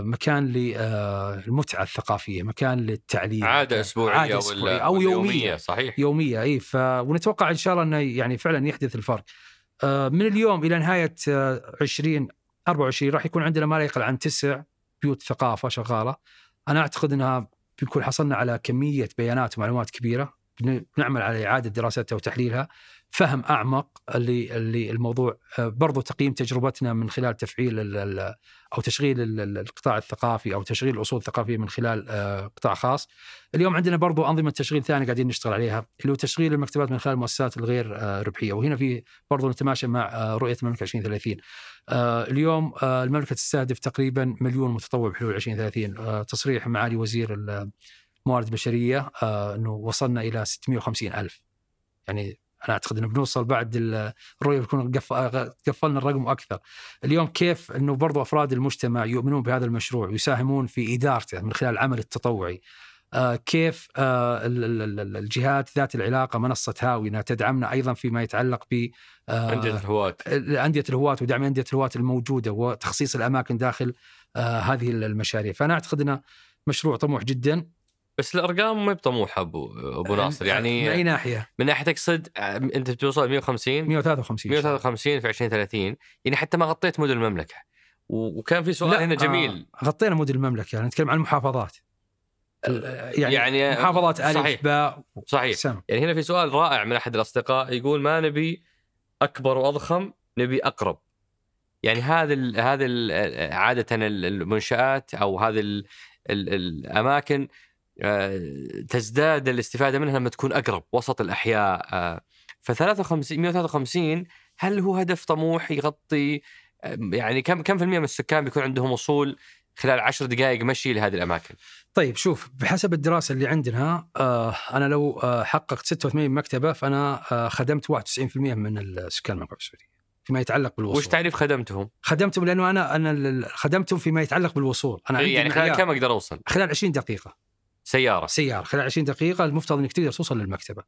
مكان للمتعة الثقافية مكان للتعليم عادة أسبوعية, عادة أسبوعية أو, أو يومية, يومية صحيح يومية أي ف... ونتوقع إن شاء الله أنه يعني فعلا يحدث الفرق آه، من اليوم الى نهايه 20 آه، 24 راح يكون عندنا ما لا يقل عن تسع بيوت ثقافه شغاله انا اعتقد انها بنكون حصلنا على كميه بيانات ومعلومات كبيره بنعمل على اعاده دراستها وتحليلها فهم اعمق اللي الموضوع آه، برضو تقييم تجربتنا من خلال تفعيل او تشغيل القطاع الثقافي او تشغيل الاصول الثقافيه من خلال آه، قطاع خاص. اليوم عندنا برضو انظمه تشغيل ثانيه قاعدين نشتغل عليها اللي هو تشغيل المكتبات من خلال المؤسسات الغير آه، ربحيه وهنا في برضو نتماشى مع رؤيه المملكه 2030. اليوم المملكه تستهدف تقريبا مليون متطوع بحلول 2030 تصريح معالي وزير الموارد البشريه انه وصلنا الى 650 الف يعني انا اعتقد انه بنوصل بعد الرؤيه بيكون قفلنا الرقم اكثر. اليوم كيف انه برضو افراد المجتمع يؤمنون بهذا المشروع ويساهمون في ادارته يعني من خلال العمل التطوعي. آه، كيف آه، الجهات ذات العلاقه منصه هاوي انها تدعمنا ايضا فيما يتعلق ب آه، انديه الهواة انديه الهواة ودعم انديه الهواة الموجوده وتخصيص الاماكن داخل هذه المشاريع، فانا اعتقد انه مشروع طموح جدا بس الارقام ما بطموحه ابو ابو ناصر يعني من اي ناحيه؟ من ناحيه تقصد انت بتوصل 150 153 153 في 2030 يعني حتى ما غطيت مدن المملكه وكان في سؤال هنا آه، جميل آه غطينا مدن المملكه يعني نتكلم عن المحافظات أه، يعني, يعني أه، محافظات الف صحيح باء صحيح سم. يعني هنا في سؤال رائع من احد الاصدقاء يقول ما نبي اكبر واضخم نبي اقرب يعني هذا هذه هذا عاده المنشات او هذه الاماكن آه، تزداد الاستفاده منها لما تكون اقرب وسط الاحياء ف 53 153 هل هو هدف طموح يغطي آه، يعني كم كم في المئه من السكان بيكون عندهم وصول خلال عشر دقائق مشي لهذه الاماكن؟ طيب شوف بحسب الدراسه اللي عندنا آه، انا لو حققت 86 مكتبه فانا خدمت 91% من السكان المملكه السعوديه فيما يتعلق بالوصول وش تعريف خدمتهم؟ خدمتهم لانه انا انا خدمتهم فيما يتعلق بالوصول انا عندي يعني خلال كم اقدر اوصل؟ خلال 20 دقيقه سياره سياره خلال 20 دقيقه المفترض انك تقدر توصل للمكتبه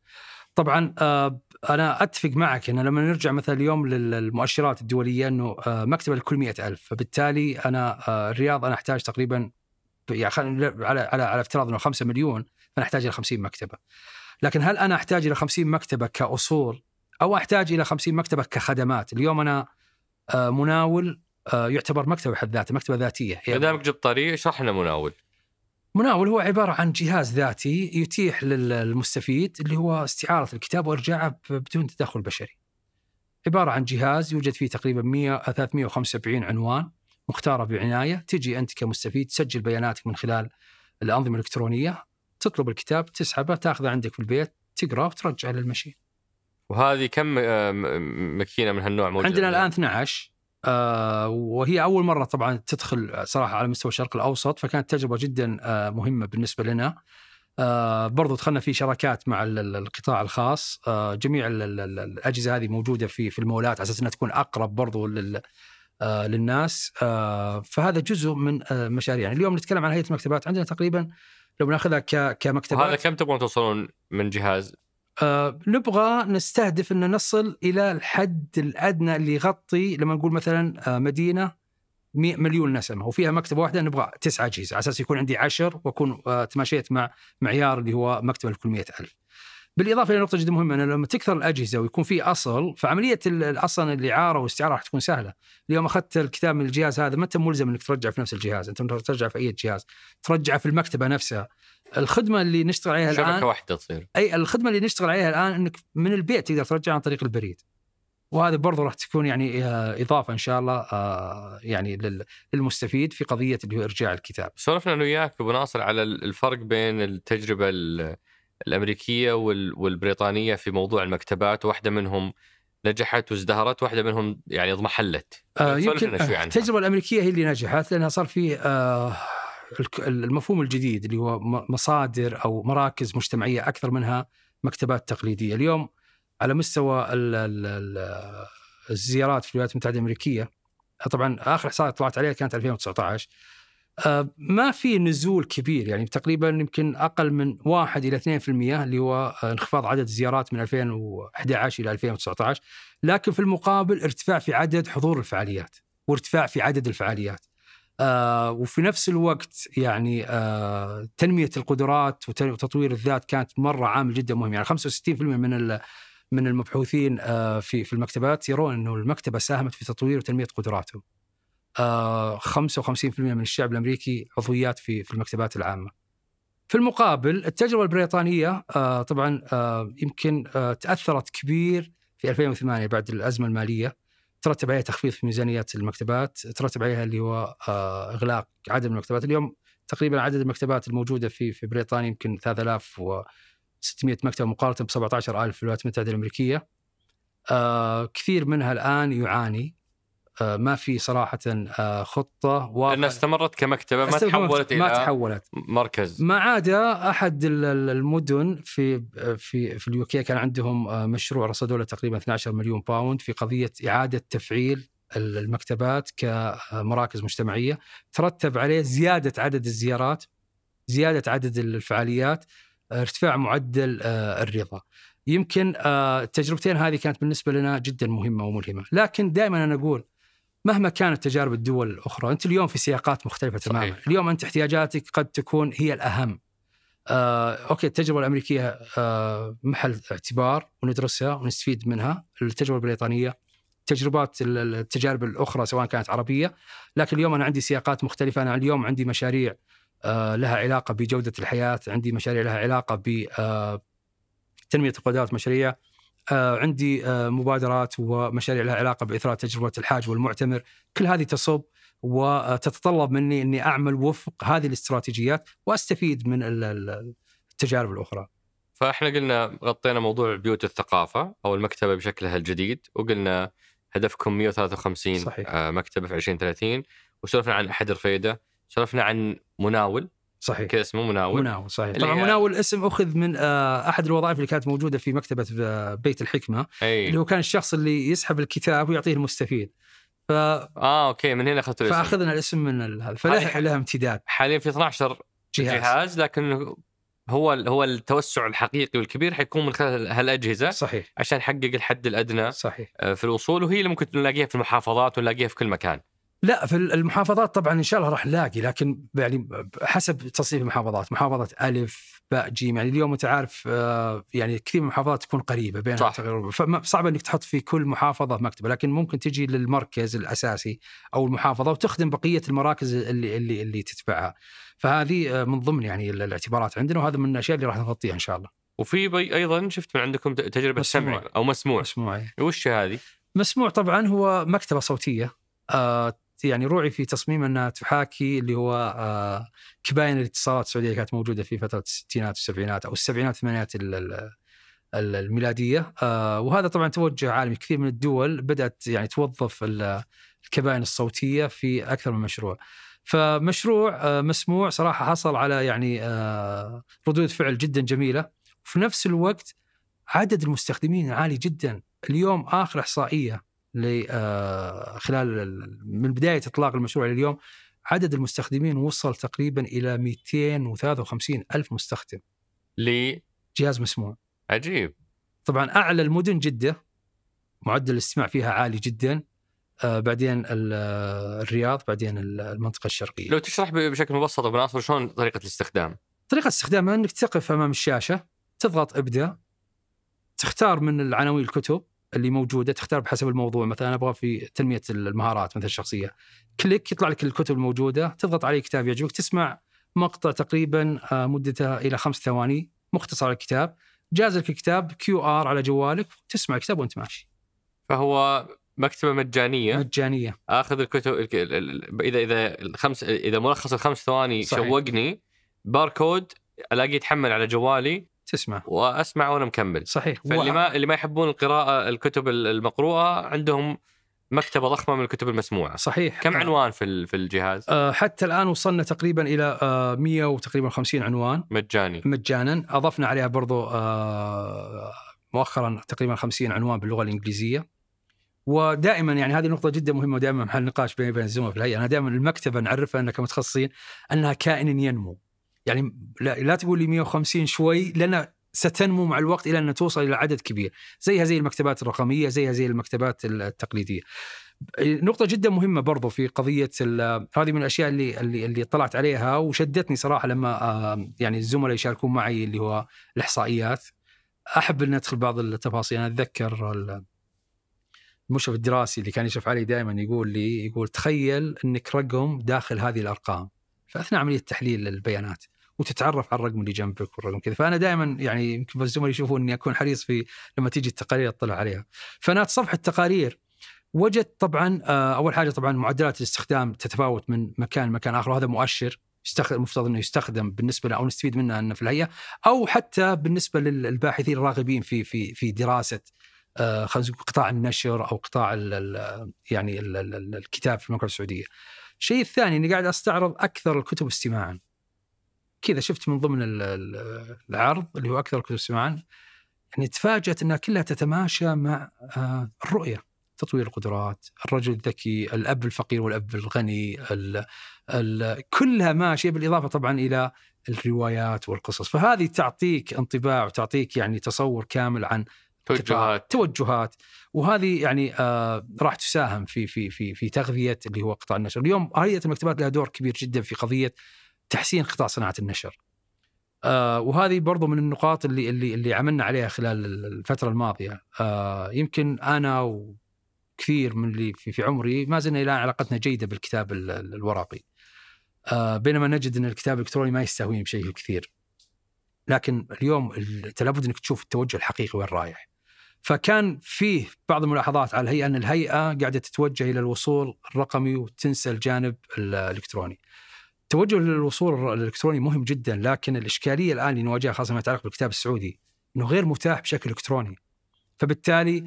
طبعا آه، انا اتفق معك ان لما نرجع مثلا اليوم للمؤشرات الدوليه انه آه، مكتبه لكل مئة ألف فبالتالي انا آه، الرياض انا احتاج تقريبا يعني على على على افتراض انه 5 مليون فانا احتاج الى 50 مكتبه لكن هل انا احتاج الى 50 مكتبه كاصول او احتاج الى 50 مكتبه كخدمات اليوم انا مناول يعتبر مكتبه بحد ذاته مكتبه ذاتيه يعني دامك جبت طريق اشرح لنا مناول مناول هو عبارة عن جهاز ذاتي يتيح للمستفيد اللي هو استعارة الكتاب وإرجاعه بدون تدخل بشري. عبارة عن جهاز يوجد فيه تقريبا 100 375 عنوان مختارة بعناية تجي أنت كمستفيد تسجل بياناتك من خلال الأنظمة الإلكترونية تطلب الكتاب تسحبه تاخذه عندك في البيت تقرأه وترجعه للمشين وهذه كم آه، ماكينة من هالنوع موجودة؟ عندنا الآن 12 آه، وهي اول مره طبعا تدخل آه، صراحه على مستوى الشرق الاوسط فكانت تجربه جدا آه، مهمه بالنسبه لنا برضو دخلنا في شراكات مع القطاع الخاص جميع الاجهزه هذه موجوده في في المولات على اساس انها تكون اقرب برضو لل آه للناس آه فهذا جزء من آه مشاريعنا يعني اليوم نتكلم عن هيئه المكتبات عندنا تقريبا لو بناخذها كمكتبات هذا كم تبغون توصلون من جهاز آه، نبغى نستهدف ان نصل الى الحد الادنى اللي يغطي لما نقول مثلا آه، مدينه 100 مليون نسمه وفيها مكتبه واحده نبغى تسعة اجهزه على اساس يكون عندي عشر واكون آه، تماشيت مع معيار اللي هو مكتبه لكل 100000 بالاضافه الى نقطه جدا مهمه انه لما تكثر الاجهزه ويكون في اصل فعمليه اصلا الاعاره والاستعاره راح تكون سهله، اليوم اخذت الكتاب من الجهاز هذا ما انت ملزم انك ترجعه في نفس الجهاز، انت ترجعه في اي جهاز، ترجعه في المكتبه نفسها. الخدمه اللي نشتغل عليها شبكة الان شبكه واحده تصير اي الخدمه اللي نشتغل عليها الان انك من البيت تقدر ترجع عن طريق البريد. وهذه برضو راح تكون يعني آه، اضافه ان شاء الله آه، يعني للمستفيد في قضيه اللي هو ارجاع الكتاب. سولفنا انا وياك ابو ناصر على الفرق بين التجربه الامريكيه والبريطانيه في موضوع المكتبات واحده منهم نجحت وازدهرت واحده منهم يعني اضمحلت آه يعني يمكن التجربه الامريكيه هي اللي نجحت لانها صار في آه المفهوم الجديد اللي هو مصادر او مراكز مجتمعيه اكثر منها مكتبات تقليديه اليوم على مستوى الزيارات في الولايات المتحده الامريكيه طبعا اخر احصائيه طلعت عليها كانت 2019 آه، ما في نزول كبير يعني تقريبا يمكن اقل من 1 الى 2% اللي هو آه، انخفاض عدد الزيارات من 2011 الى 2019 لكن في المقابل ارتفاع في عدد حضور الفعاليات وارتفاع في عدد الفعاليات آه، وفي نفس الوقت يعني تنميه القدرات وتطوير الذات كانت مره عامل جدا مهم يعني 65% من من المبحوثين في في المكتبات يرون انه المكتبه ساهمت في تطوير وتنميه قدراتهم. 55% آه، من الشعب الامريكي عضويات في في المكتبات العامه. في المقابل التجربه البريطانيه آه، طبعا آه، يمكن تاثرت كبير في 2008 بعد الازمه الماليه ترتب عليها تخفيض في ميزانيات المكتبات، ترتب عليها اللي هو اغلاق عدد المكتبات، اليوم تقريبا عدد المكتبات الموجوده في في بريطانيا يمكن 3600 مكتبه مقارنه ب 17000 في الولايات المتحده الامريكيه. كثير منها الان يعاني آه، ما في صراحه آه، خطه واضحه لانها استمرت كمكتبه ما تحولت الى ما تحولت مركز ما عدا احد المدن في آه، في في اليو كي كان عندهم مشروع رصدوا له تقريبا 12 مليون باوند في قضيه اعاده تفعيل المكتبات كمراكز مجتمعيه ترتب عليه زياده عدد الزيارات زياده عدد الفعاليات ارتفاع معدل الرضا يمكن التجربتين هذه كانت بالنسبه لنا جدا مهمه وملهمه لكن دائما انا اقول مهما كانت تجارب الدول الاخرى انت اليوم في سياقات مختلفه صحيح. تماما اليوم انت احتياجاتك قد تكون هي الاهم آه، اوكي التجربه الامريكيه آه، محل اعتبار وندرسها ونستفيد منها التجربه البريطانيه تجربات التجارب الاخرى سواء كانت عربيه لكن اليوم انا عندي سياقات مختلفه انا اليوم عندي مشاريع آه، لها علاقه بجوده الحياه عندي مشاريع لها علاقه ب آه، تنميه القدرات مشاريع آه، عندي آه، مبادرات ومشاريع لها علاقه باثراء تجربه الحاج والمعتمر، كل هذه تصب وتتطلب آه، مني اني اعمل وفق هذه الاستراتيجيات واستفيد من التجارب الاخرى. فاحنا قلنا غطينا موضوع بيوت الثقافه او المكتبه بشكلها الجديد وقلنا هدفكم 153 صحيح. مكتبه في 2030 وسولفنا عن احد رفيده، سولفنا عن مناول صحيح مو مناول مناول صحيح طبعا مناول اسم اخذ من آه، احد الوظائف اللي كانت موجوده في مكتبه آه، بيت الحكمه أي. اللي هو كان الشخص اللي يسحب الكتاب ويعطيه المستفيد ف اه اوكي من هنا اخذت الاسم فاخذنا الاسم من هذا ال... فلها لها امتداد حاليا في 12 جهاز, جهاز لكن هو هو التوسع الحقيقي والكبير حيكون من خلال هالاجهزه صحيح عشان نحقق الحد الادنى صحيح آه، في الوصول وهي اللي ممكن نلاقيها في المحافظات ونلاقيها في كل مكان لا في المحافظات طبعا ان شاء الله راح نلاقي لكن يعني حسب تصنيف المحافظات محافظه الف باء جيم يعني اليوم انت عارف آه، يعني كثير من المحافظات تكون قريبه بين فصعب انك تحط في كل محافظه مكتبه لكن ممكن تجي للمركز الاساسي او المحافظه وتخدم بقيه المراكز اللي اللي اللي تتبعها فهذه آه، من ضمن يعني الاعتبارات عندنا وهذا من الاشياء اللي راح نغطيها ان شاء الله وفي ايضا شفت من عندكم تجربه مسموع. سمع او مسموع مسموع إيه. وش هذه؟ مسموع طبعا هو مكتبه صوتيه آه، يعني روعي في تصميم انها تحاكي اللي هو آه، كباين الاتصالات السعوديه كانت موجوده في فتره الستينات والسبعينات او السبعينات والثمانينات الميلاديه آه، وهذا طبعا توجه عالمي كثير من الدول بدات يعني توظف الكباين الصوتيه في اكثر من مشروع. فمشروع آه، مسموع صراحه حصل على يعني ردود فعل جدا جميله وفي نفس الوقت عدد المستخدمين عالي جدا اليوم اخر احصائيه آه، خلال من بدايه اطلاق المشروع لليوم عدد المستخدمين وصل تقريبا الى 253 الف مستخدم لجهاز مسموع عجيب طبعا اعلى المدن جده معدل الاستماع فيها عالي جدا آه، بعدين آه، الرياض بعدين المنطقه الشرقيه لو تشرح بشكل مبسط ابو ناصر شلون طريقه الاستخدام طريقه الاستخدام انك تقف امام الشاشه تضغط ابدا تختار من العناوين الكتب اللي موجوده تختار بحسب الموضوع مثلا ابغى في تنميه المهارات مثلا الشخصيه كليك يطلع لك الكتب الموجوده تضغط عليه كتاب يعجبك تسمع مقطع تقريبا آه، مدته الى خمس ثواني مختصر الكتاب جاز لك الكتاب كيو ار على جوالك تسمع الكتاب وانت ماشي فهو مكتبه مجانيه مجانيه اخذ الكتب اذا اذا الخمس اذا ملخص الخمس ثواني صحيح. شوقني باركود الاقيه يتحمل على جوالي تسمع واسمع وانا مكمل صحيح فاللي ما اللي ما يحبون القراءه الكتب المقروءه عندهم مكتبه ضخمه من الكتب المسموعه صحيح كم آه. عنوان في في الجهاز أه حتى الان وصلنا تقريبا الى أه 100 وتقريبا 50 عنوان مجاني مجانا اضفنا عليها برضو أه مؤخرا تقريبا 50 عنوان باللغه الانجليزيه ودائما يعني هذه نقطة جدا مهمة ودائما محل نقاش بيني وبين الزملاء في الهيئة، أنا دائما المكتبة نعرفها أنها كمتخصصين أنها كائن ينمو. يعني لا, لا تقول لي 150 شوي لان ستنمو مع الوقت الى ان توصل الى عدد كبير زيها زي المكتبات الرقميه زيها زي المكتبات التقليديه نقطة جدا مهمة برضو في قضية هذه من الأشياء اللي اللي طلعت عليها وشدتني صراحة لما آه، يعني الزملاء يشاركون معي اللي هو الإحصائيات أحب أن أدخل بعض التفاصيل أنا أتذكر المشرف الدراسي اللي كان يشرف علي دائما يقول لي يقول تخيل أنك رقم داخل هذه الأرقام فأثناء عملية تحليل البيانات وتتعرف على الرقم اللي جنبك والرقم كذا فانا دائما يعني يمكن الزملاء يشوفون اني اكون حريص في لما تيجي التقارير اطلع عليها فانا صفحه التقارير وجدت طبعا آه، اول حاجه طبعا معدلات الاستخدام تتفاوت من مكان لمكان اخر وهذا مؤشر يستخدم المفترض انه يستخدم بالنسبه لنا او نستفيد منه أنه في الهيئه او حتى بالنسبه للباحثين الراغبين في في في دراسه آه، نقول قطاع النشر او قطاع الـ يعني الـ الكتاب في المملكه السعوديه. الشيء الثاني اني قاعد استعرض اكثر الكتب استماعا. كذا شفت من ضمن العرض اللي هو اكثر الكتب سماعا يعني تفاجات انها كلها تتماشى مع آه، الرؤيه تطوير القدرات، الرجل الذكي، الاب الفقير والاب الغني، الـ الـ كلها ماشيه بالاضافه طبعا الى الروايات والقصص، فهذه تعطيك انطباع وتعطيك يعني تصور كامل عن توجهات توجهات وهذه يعني آه راح تساهم في في في في تغذيه اللي هو قطاع النشر، اليوم هيئه المكتبات لها دور كبير جدا في قضيه تحسين قطاع صناعه النشر. آه وهذه برضو من النقاط اللي اللي اللي عملنا عليها خلال الفتره الماضيه آه يمكن انا وكثير من اللي في, في عمري ما زلنا الى علاقتنا جيده بالكتاب الورقي آه بينما نجد ان الكتاب الالكتروني ما يستهوين بشيء كثير لكن اليوم لابد انك تشوف التوجه الحقيقي وين رايح فكان فيه بعض الملاحظات على الهيئه ان الهيئه قاعده تتوجه الى الوصول الرقمي وتنسى الجانب الالكتروني توجه للوصول الالكتروني مهم جدا لكن الاشكاليه الان اللي نواجهها خاصه ما يتعلق بالكتاب السعودي انه غير متاح بشكل الكتروني فبالتالي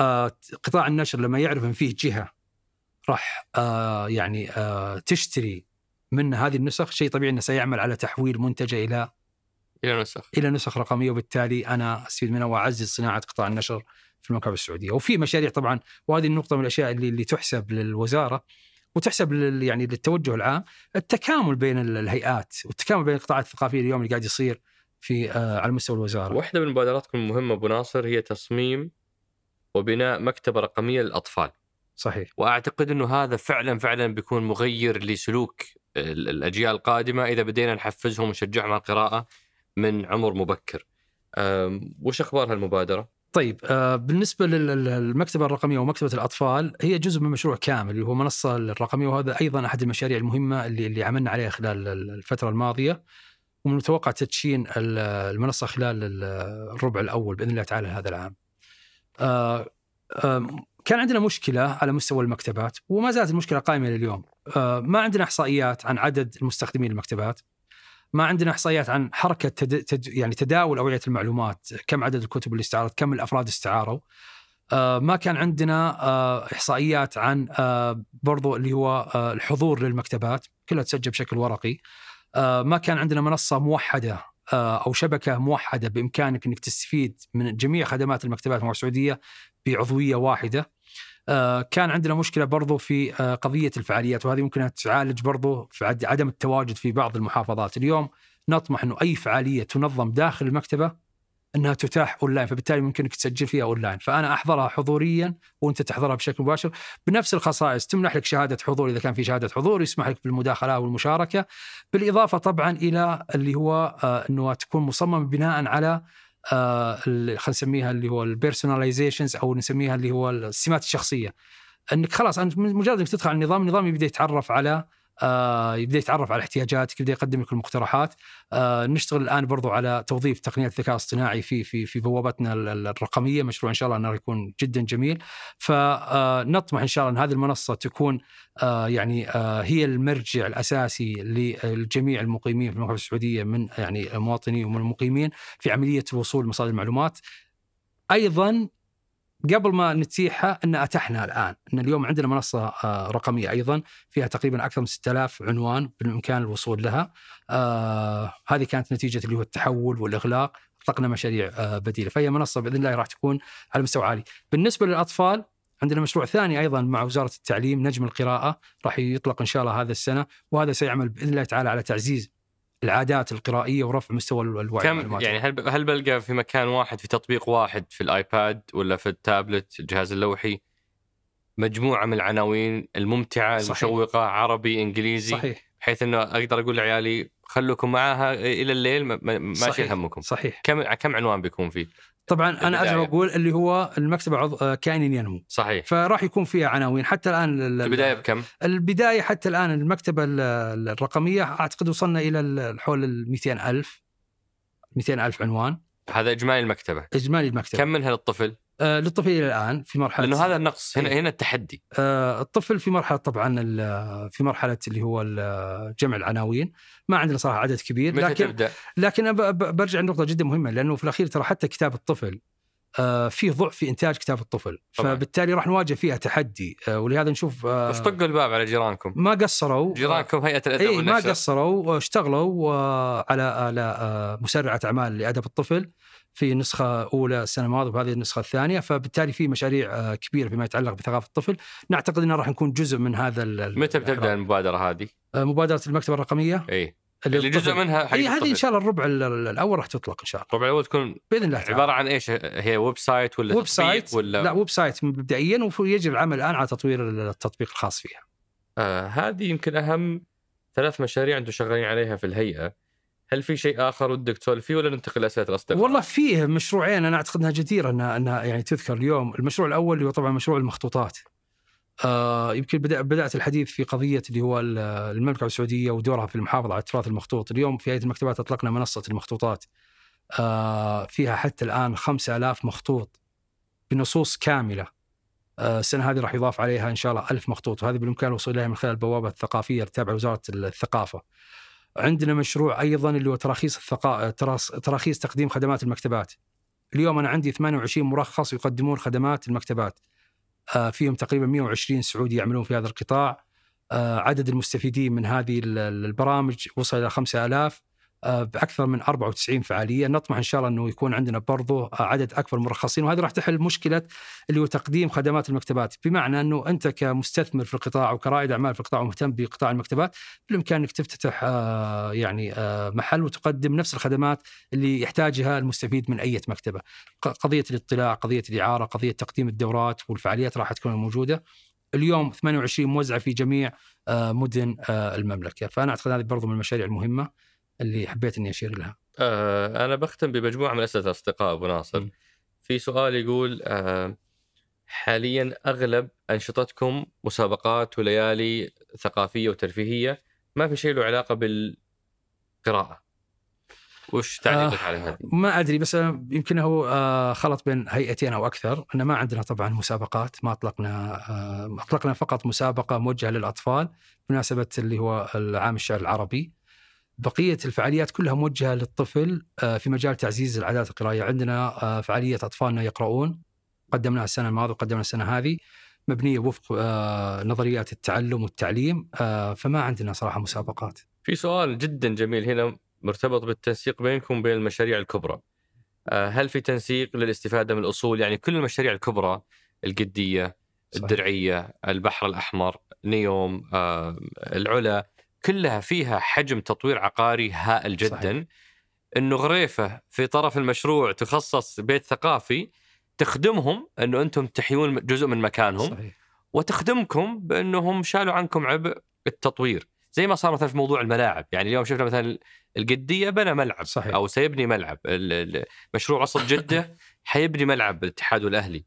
آه قطاع النشر لما يعرف ان فيه جهه راح آه يعني آه تشتري من هذه النسخ شيء طبيعي انه سيعمل على تحويل منتجه الى الى نسخ الى نسخ رقميه وبالتالي انا استفيد منها واعزز صناعه قطاع النشر في المملكه السعوديه وفي مشاريع طبعا وهذه النقطه من الاشياء اللي, اللي تحسب للوزاره وتحسب يعني للتوجه العام التكامل بين الهيئات والتكامل بين القطاعات الثقافيه اليوم اللي قاعد يصير في آه، على مستوى الوزاره. واحده من مبادراتكم المهمه ابو ناصر هي تصميم وبناء مكتبه رقميه للاطفال. صحيح. واعتقد انه هذا فعلا فعلا بيكون مغير لسلوك الاجيال القادمه اذا بدينا نحفزهم ونشجعهم على القراءه من عمر مبكر. وش اخبار هالمبادره؟ طيب آه، بالنسبة للمكتبة الرقمية ومكتبة الأطفال هي جزء من مشروع كامل اللي هو منصة الرقمية وهذا أيضا أحد المشاريع المهمة اللي, اللي عملنا عليها خلال الفترة الماضية ومن المتوقع تدشين المنصة خلال الربع الأول بإذن الله تعالى هذا العام آه، آه، كان عندنا مشكلة على مستوى المكتبات وما زالت المشكلة قائمة لليوم ما عندنا إحصائيات عن عدد المستخدمين المكتبات ما عندنا احصائيات عن حركه تد... تد... يعني تداول اوعيه المعلومات، كم عدد الكتب اللي استعارت، كم الافراد استعاروا. آه ما كان عندنا آه احصائيات عن آه برضو اللي هو آه، الحضور للمكتبات، كلها تسجل بشكل ورقي. آه، ما كان عندنا منصه موحده آه، او شبكه موحده بامكانك انك تستفيد من جميع خدمات المكتبات السعوديه بعضويه واحده. آه، كان عندنا مشكله برضو في آه، قضيه الفعاليات وهذه ممكن تعالج برضو في عدم التواجد في بعض المحافظات اليوم نطمح انه اي فعاليه تنظم داخل المكتبه انها تتاح اونلاين فبالتالي ممكنك تسجل فيها اونلاين فانا احضرها حضوريا وانت تحضرها بشكل مباشر بنفس الخصائص تمنح لك شهاده حضور اذا كان في شهاده حضور يسمح لك بالمداخله والمشاركه بالاضافه طبعا الى اللي هو آه، انه تكون مصمم بناء على آه، خلينا نسميها اللي هو البيرسوناليزيشنز او نسميها اللي هو السمات الشخصيه انك خلاص انت مجرد انك تدخل على النظام النظام يبدا يتعرف على آه، يبدا يتعرف على احتياجاتك يبدا يقدم لك المقترحات آه، نشتغل الان برضو على توظيف تقنيه الذكاء الاصطناعي في في في بوابتنا الرقميه مشروع ان شاء الله انه يكون جدا جميل فنطمح آه، ان شاء الله ان هذه المنصه تكون يعني هي المرجع الاساسي لجميع المقيمين في المملكه السعوديه من يعني المواطنين ومن المقيمين في عمليه وصول مصادر المعلومات ايضا قبل ما نتيحها ان اتحنا الان ان اليوم عندنا منصه آه، رقميه ايضا فيها تقريبا اكثر من 6000 عنوان بالامكان الوصول لها آه، هذه كانت نتيجه اللي هو التحول والاغلاق اطلقنا مشاريع آه، بديله فهي منصه باذن الله راح تكون على مستوى عالي بالنسبه للاطفال عندنا مشروع ثاني ايضا مع وزاره التعليم نجم القراءه راح يطلق ان شاء الله هذا السنه وهذا سيعمل باذن الله تعالى على تعزيز العادات القرائيه ورفع مستوى الوعي كم يعني هل هل بلقى في مكان واحد في تطبيق واحد في الايباد ولا في التابلت الجهاز اللوحي مجموعه من العناوين الممتعه صحيح. المشوقه عربي انجليزي صحيح بحيث انه اقدر اقول لعيالي خلوكم معاها الى الليل ماشي همكم صحيح كم كم عنوان بيكون فيه؟ طبعا انا ارجع اقول اللي هو المكسب آه، كائن ينمو صحيح فراح يكون فيها عناوين حتى الان البدايه بكم؟ البدايه حتى الان المكتبه الرقميه اعتقد وصلنا الى حول ال 200000 200000 عنوان هذا اجمالي المكتبه اجمالي المكتبه كم منها للطفل؟ آه، للطفل للطفل الان في مرحله لانه هذا النقص هنا إيه. هنا التحدي آه، الطفل في مرحله طبعا في مرحله اللي هو جمع العناوين ما عندنا صراحه عدد كبير متى لكن تبدأ؟ لكن برجع لنقطه جدا مهمه لانه في الاخير ترى حتى كتاب الطفل آه، فيه ضعف في انتاج كتاب الطفل طبعا. فبالتالي راح نواجه فيها تحدي ولهذا نشوف بس طقوا الباب على جيرانكم ما قصروا جيرانكم هيئه الادب اي ما قصروا واشتغلوا على على مسرعه اعمال لادب الطفل في نسخة أولى السنة الماضية وهذه النسخة الثانية فبالتالي في مشاريع آه، كبيرة فيما يتعلق بثقافة الطفل نعتقد أنه راح نكون جزء من هذا متى بتبدأ المبادرة هذه؟ آه، مبادرة المكتبة الرقمية؟ إيه اللي جزء منها هي اي هذه ان شاء الله الربع الاول راح تطلق ان شاء الله الربع الاول تكون باذن الله تعالى. عباره عن ايش هي ويب سايت ولا ويب سايت ولا لا ويب سايت مبدئيا ويجب العمل الان على تطوير التطبيق الخاص فيها آه هذه يمكن اهم ثلاث مشاريع انتم شغالين عليها في الهيئه هل في شيء اخر ودك تسولف فيه ولا ننتقل لاسئله الاصدقاء؟ والله فيه مشروعين انا اعتقد انها جديره انها انها يعني تذكر اليوم، المشروع الاول اللي هو طبعا مشروع المخطوطات. آه يمكن بدأ بدات الحديث في قضيه اللي هو المملكه السعوديه ودورها في المحافظه على التراث المخطوط، اليوم في هيئه المكتبات اطلقنا منصه المخطوطات. آه فيها حتى الان 5000 مخطوط بنصوص كامله. آه السنه هذه راح يضاف عليها ان شاء الله 1000 مخطوط وهذه بالامكان الوصول اليها من خلال البوابه الثقافيه التابعه لوزاره الثقافه. عندنا مشروع ايضا اللي هو تراخيص الثقا... تراخيص تقديم خدمات المكتبات. اليوم انا عندي 28 مرخص يقدمون خدمات المكتبات. آه، فيهم تقريبا 120 سعودي يعملون في هذا القطاع. آه، عدد المستفيدين من هذه البرامج وصل الى 5000 آه، باكثر من 94 فعاليه نطمح ان شاء الله انه يكون عندنا برضو آه، عدد اكبر مرخصين وهذا راح تحل مشكله اللي هو تقديم خدمات المكتبات بمعنى انه انت كمستثمر في القطاع وكرائد اعمال في القطاع ومهتم بقطاع المكتبات بالامكان انك تفتتح آه، يعني محل وتقدم نفس الخدمات اللي يحتاجها المستفيد من اي مكتبه قضيه الاطلاع قضيه الاعاره قضيه تقديم الدورات والفعاليات راح تكون موجوده اليوم 28 موزعه في جميع مدن المملكه فانا اعتقد هذه برضو من المشاريع المهمه اللي حبيت اني اشير لها. آه انا بختم بمجموعه من اسئله الاصدقاء ابو ناصر. م. في سؤال يقول آه حاليا اغلب انشطتكم مسابقات وليالي ثقافيه وترفيهيه ما في شيء له علاقه بالقراءه. وش تعليقك آه على هذه؟ ما ادري بس يمكن هو آه خلط بين هيئتين او اكثر، احنا ما عندنا طبعا مسابقات ما اطلقنا آه اطلقنا فقط مسابقه موجهه للاطفال بمناسبه اللي هو العام الشعر العربي بقيه الفعاليات كلها موجهه للطفل آه، في مجال تعزيز العادات القرايه، عندنا آه، فعاليه اطفالنا يقرؤون قدمناها السنه الماضيه وقدمنا السنه هذه مبنيه وفق آه، نظريات التعلم والتعليم فما عندنا صراحه مسابقات. في سؤال جدا جميل هنا مرتبط بالتنسيق بينكم وبين المشاريع الكبرى. هل في تنسيق للاستفاده من الاصول؟ يعني كل المشاريع الكبرى القديه، الدرعيه، البحر الاحمر، نيوم، العلا كلها فيها حجم تطوير عقاري هائل جدا صحيح. انه غريفه في طرف المشروع تخصص بيت ثقافي تخدمهم انه انتم تحيون جزء من مكانهم صحيح. وتخدمكم بانهم شالوا عنكم عبء التطوير زي ما صار مثلا في موضوع الملاعب يعني اليوم شفنا مثلا القديه بنى ملعب صحيح. او سيبني ملعب مشروع وسط جده حيبني ملعب الاتحاد والاهلي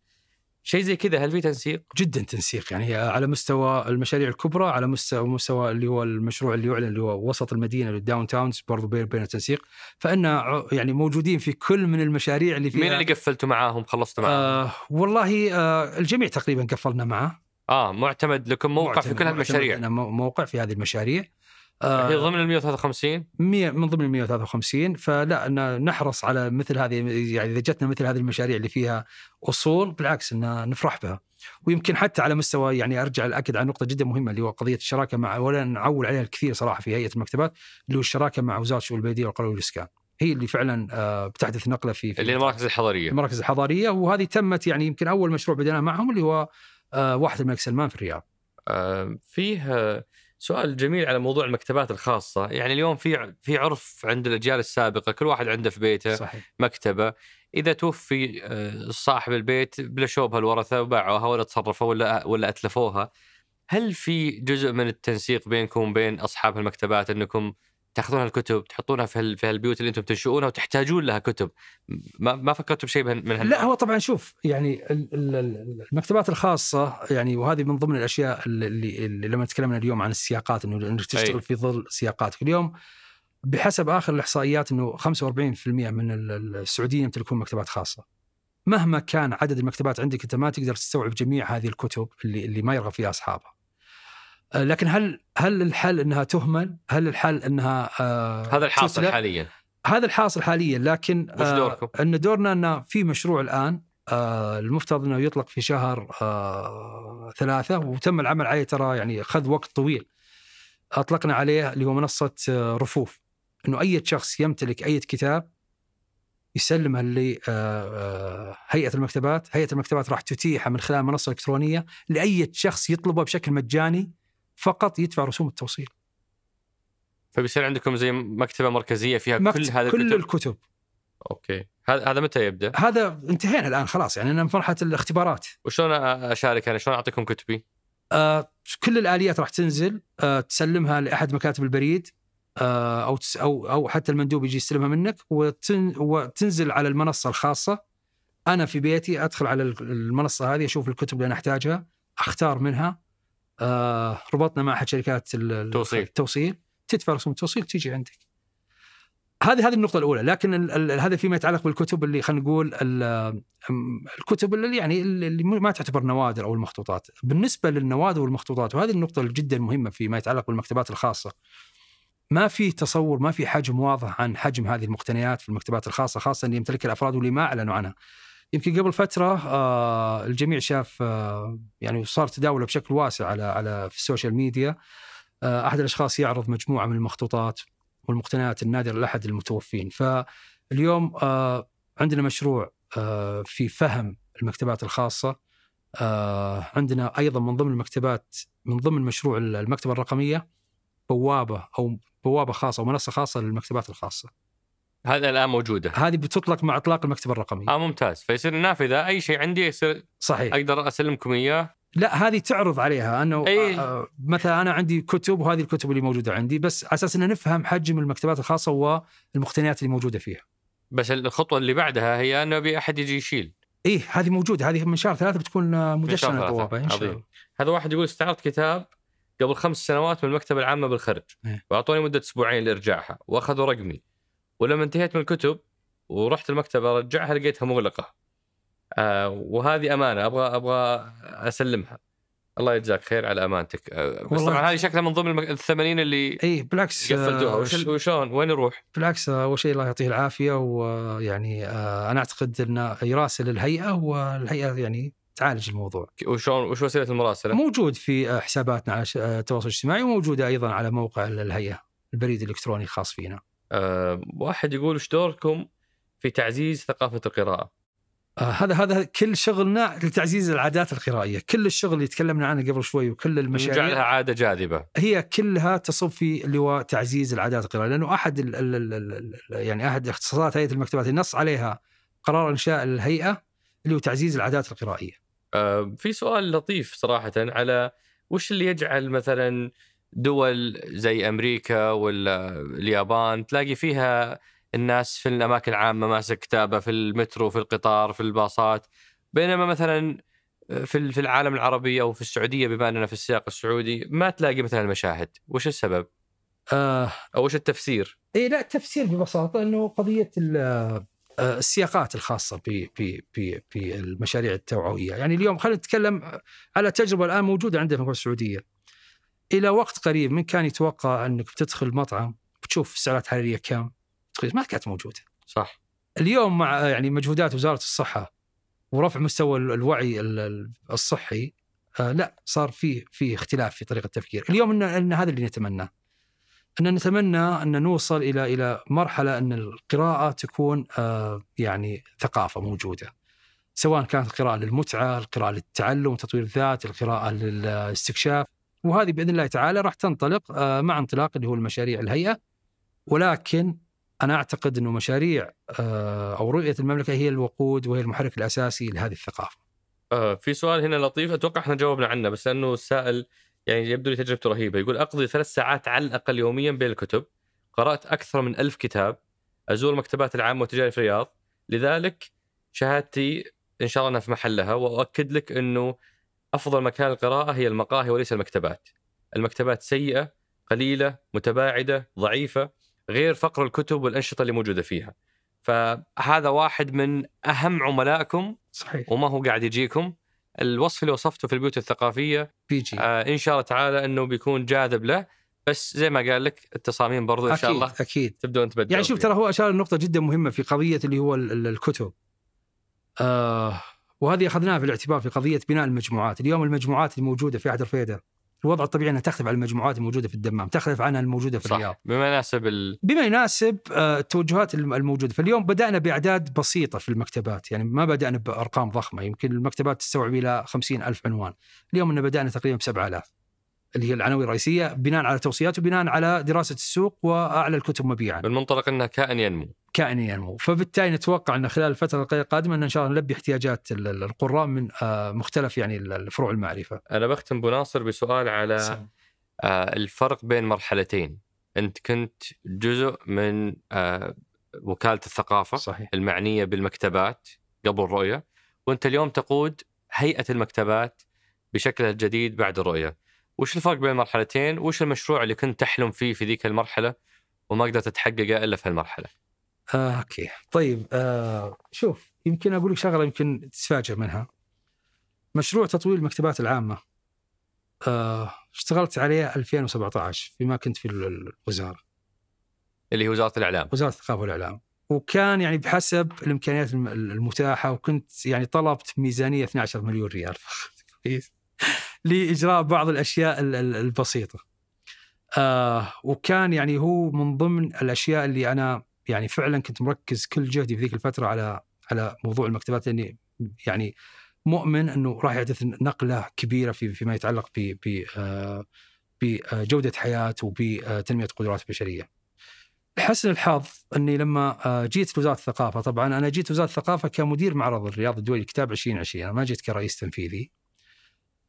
شيء زي كذا هل في تنسيق؟ جدا تنسيق يعني على مستوى المشاريع الكبرى على مستوى مستوى اللي هو المشروع اللي يعلن اللي هو وسط المدينه الداون تاونز برضو بين تنسيق فان يعني موجودين في كل من المشاريع اللي فيها مين اللي قفلتوا معاهم خلصتوا معاهم؟ آه والله آه الجميع تقريبا قفلنا معاه اه معتمد لكم موقع معتمد في كل هالمشاريع موقع في هذه المشاريع هي آه، ضمن ال 153 100 من ضمن ال 153 فلا ان نحرص على مثل هذه يعني اذا جتنا مثل هذه المشاريع اللي فيها اصول بالعكس ان نفرح بها ويمكن حتى على مستوى يعني ارجع الاكد على نقطه جدا مهمه اللي هو قضيه الشراكه مع ولا نعول عليها الكثير صراحه في هيئه المكتبات اللي هو الشراكه مع وزاره الشؤون البلديه والقروي والاسكان هي اللي فعلا آه، بتحدث نقله في, في اللي المراكز الحضاريه المراكز الحضاريه وهذه تمت يعني يمكن اول مشروع بدأنا معهم اللي هو آه، واحد الملك سلمان في الرياض فيه سؤال جميل على موضوع المكتبات الخاصة، يعني اليوم في في عرف عند الأجيال السابقة، كل واحد عنده في بيته صحيح. مكتبة، إذا توفي آه، صاحب البيت بلشوبها الورثة وباعوها ولا تصرفوا ولا ولا أتلفوها. هل في جزء من التنسيق بينكم وبين أصحاب المكتبات أنكم تاخذون الكتب تحطونها في في البيوت اللي انتم تنشئونها وتحتاجون لها كتب ما ما فكرتوا بشيء من لا هو طبعا شوف يعني المكتبات الخاصه يعني وهذه من ضمن الاشياء اللي, اللي لما تكلمنا اليوم عن السياقات انه تشتغل في ظل سياقاتك اليوم بحسب اخر الاحصائيات انه 45% من السعوديين يمتلكون مكتبات خاصه مهما كان عدد المكتبات عندك انت ما تقدر تستوعب جميع هذه الكتب اللي اللي ما يرغب فيها اصحابها آه، لكن هل هل الحل انها تهمل؟ هل الحل انها آه، هذا الحاصل حاليا هذا الحاصل حاليا لكن وش آه، دوركم؟ ان دورنا ان في مشروع الان المفترض انه يطلق في شهر ثلاثه وتم العمل عليه ترى يعني اخذ وقت طويل. اطلقنا عليه اللي هو منصه رفوف انه اي شخص يمتلك اي كتاب يسلمه لهيئه المكتبات، هيئه المكتبات راح تتيحه من خلال منصه الكترونيه لاي شخص يطلبه بشكل مجاني فقط يدفع رسوم التوصيل فبيصير عندكم زي مكتبه مركزيه فيها مكتب كل هذا كل الكتب اوكي هذا هذا متى يبدا؟ هذا انتهينا الان خلاص يعني انا مرحله الاختبارات وشلون اشارك انا؟ شلون اعطيكم كتبي؟ آه كل الاليات راح تنزل آه تسلمها لاحد مكاتب البريد آه او تس او او حتى المندوب يجي يستلمها منك وتن وتنزل على المنصه الخاصه انا في بيتي ادخل على المنصه هذه اشوف الكتب اللي انا احتاجها اختار منها آه ربطنا مع احد شركات التوصيل التوصيل تدفع رسوم التوصيل تيجي عندك هذه هذه النقطة الأولى، لكن هذا فيما يتعلق بالكتب اللي خلينا نقول الكتب اللي يعني اللي ما تعتبر نوادر أو المخطوطات، بالنسبة للنوادر والمخطوطات وهذه النقطة جدا مهمة فيما يتعلق بالمكتبات الخاصة. ما في تصور ما في حجم واضح عن حجم هذه المقتنيات في المكتبات الخاصة خاصة اللي يمتلكها الأفراد واللي ما أعلنوا عنها. يمكن قبل فتره آه الجميع شاف آه يعني صار تداوله بشكل واسع على على في السوشيال ميديا آه احد الاشخاص يعرض مجموعه من المخطوطات والمقتنيات النادره لاحد المتوفين فاليوم آه عندنا مشروع آه في فهم المكتبات الخاصه آه عندنا ايضا من ضمن المكتبات من ضمن مشروع المكتبه الرقميه بوابه او بوابه خاصه أو منصة خاصه للمكتبات الخاصه هذا الان موجوده هذه بتطلق مع اطلاق المكتبه الرقميه اه ممتاز فيصير النافذه اي شيء عندي يصير صحيح اقدر اسلمكم اياه لا هذه تعرض عليها انه أي... آه، آه، مثلا انا عندي كتب وهذه الكتب اللي موجوده عندي بس على اساس ان نفهم حجم المكتبات الخاصه والمقتنيات اللي موجوده فيها بس الخطوه اللي بعدها هي انه ابي احد يجي يشيل ايه هذه موجوده هذه من شهر ثلاثه بتكون مدشنه البوابه ان شاء الله هذا واحد يقول استعرضت كتاب قبل خمس سنوات من المكتبه العامه بالخرج واعطوني مده اسبوعين لارجاعها واخذوا رقمي ولما انتهيت من الكتب ورحت المكتبه ارجعها لقيتها مغلقه آه وهذه امانه ابغى ابغى اسلمها الله يجزاك خير على امانتك آه، بس طبعا هذه شكلها من ضمن ال 80 اللي اي بالعكس آه، قفلتوها وش وشلون وين يروح؟ بالعكس آه، اول شيء الله يعطيه العافيه ويعني انا اعتقد انه يراسل الهيئه والهيئه يعني تعالج الموضوع وشلون وش وسيله المراسله؟ موجود في حساباتنا على التواصل الاجتماعي وموجوده ايضا على موقع الهيئه البريد الالكتروني الخاص فينا أه واحد يقول ايش دوركم في تعزيز ثقافه القراءه؟ آه، هذا هذا كل شغلنا لتعزيز العادات القرائيه، كل الشغل اللي تكلمنا عنه قبل شوي وكل المشاريع نجعلها عاده جاذبه هي كلها تصب في اللي هو تعزيز العادات القرائيه، لانه احد الـ الـ الـ يعني احد اختصاصات هيئه المكتبات النص عليها قرار انشاء الهيئه اللي هو تعزيز العادات القرائيه. آه في سؤال لطيف صراحه على وش اللي يجعل مثلا دول زي امريكا ولا اليابان تلاقي فيها الناس في الاماكن العامه ماسك كتابه في المترو في القطار في الباصات بينما مثلا آه، في في العالم العربي او في السعوديه بما اننا في السياق السعودي ما تلاقي مثلا المشاهد، وش السبب؟ آه او وش التفسير؟ اي لا التفسير ببساطه انه قضيه آه، السياقات الخاصه في في في المشاريع التوعويه، يعني اليوم خلينا نتكلم على تجربه الان موجوده عندنا في السعوديه. الى وقت قريب من كان يتوقع انك بتدخل مطعم بتشوف السعرات الحراريه كم ما كانت موجوده صح اليوم مع يعني مجهودات وزاره الصحه ورفع مستوى الوعي الصحي آه، لا صار في في اختلاف في طريقه التفكير اليوم ان, إن هذا اللي نتمناه ان نتمنى ان نوصل الى الى مرحله ان القراءه تكون آه، يعني ثقافه موجوده سواء كانت القراءه للمتعه القراءه للتعلم وتطوير الذات القراءه للاستكشاف وهذه باذن الله تعالى راح تنطلق آه، مع انطلاق اللي هو المشاريع الهيئه ولكن انا اعتقد انه مشاريع آه، او رؤيه المملكه هي الوقود وهي المحرك الاساسي لهذه الثقافه. آه، في سؤال هنا لطيف اتوقع احنا جاوبنا عنه بس لانه السائل يعني يبدو لي تجربته رهيبه يقول اقضي ثلاث ساعات على الاقل يوميا بين الكتب قرات اكثر من ألف كتاب ازور المكتبات العامه والتجاريه في الرياض لذلك شهادتي ان شاء الله انها في محلها واؤكد لك انه افضل مكان للقراءه هي المقاهي وليس المكتبات. المكتبات سيئه، قليله، متباعده، ضعيفه، غير فقر الكتب والانشطه اللي موجوده فيها. فهذا واحد من اهم عملائكم صحيح وما هو قاعد يجيكم. الوصف اللي وصفته في البيوت الثقافيه بيجي آه ان شاء الله تعالى انه بيكون جاذب له بس زي ما قال لك التصاميم برضو ان شاء الله اكيد تبدون تبدلون يعني شوف ترى هو اشار لنقطه جدا مهمه في قضيه اللي هو الكتب آه وهذه اخذناها في الاعتبار في قضيه بناء المجموعات، اليوم المجموعات الموجوده في عهد الفيدر الوضع الطبيعي انها تختلف عن المجموعات الموجوده في الدمام، تختلف عنها الموجوده في صح. الرياض. بما يناسب ال... بما يناسب آه، التوجهات الموجوده، فاليوم بدانا باعداد بسيطه في المكتبات، يعني ما بدانا بارقام ضخمه، يمكن المكتبات تستوعب الى 50 ألف عنوان، اليوم احنا بدانا تقريبا ب 7000 اللي هي العناوين الرئيسيه بناء على توصيات وبناء على دراسه السوق واعلى الكتب مبيعا. بالمنطلق انه انها كائن ينمو. كائن ينمو فبالتالي نتوقع أن خلال الفترة القادمة أن إن شاء الله نلبي احتياجات القراء من آه، مختلف يعني الفروع المعرفة أنا بختم أبو ناصر بسؤال على آه، الفرق بين مرحلتين أنت كنت جزء من آه، وكالة الثقافة صحيح. المعنية بالمكتبات قبل الرؤية وأنت اليوم تقود هيئة المكتبات بشكلها الجديد بعد الرؤية وش الفرق بين المرحلتين وش المشروع اللي كنت تحلم فيه في ذيك المرحلة وما قدرت تحققه إلا في هالمرحله آه، اوكي طيب آه، شوف يمكن اقول لك شغله يمكن تتفاجئ منها مشروع تطوير المكتبات العامه آه، اشتغلت عليه 2017 فيما كنت في الوزاره اللي هي وزاره الاعلام وزاره الثقافه والاعلام وكان يعني بحسب الامكانيات المتاحه وكنت يعني طلبت ميزانيه 12 مليون ريال كويس لاجراء بعض الاشياء البسيطه آه وكان يعني هو من ضمن الاشياء اللي انا يعني فعلا كنت مركز كل جهدي في ذيك الفتره على على موضوع المكتبات لاني يعني مؤمن انه راح يحدث نقله كبيره في فيما يتعلق ب بجوده آه، آه، حياه وبتنميه آه، قدرات البشريه. لحسن الحظ اني لما جيت لوزاره الثقافه طبعا انا جيت وزاره الثقافه كمدير معرض الرياض الدولي كتاب 2020 انا ما جيت كرئيس تنفيذي.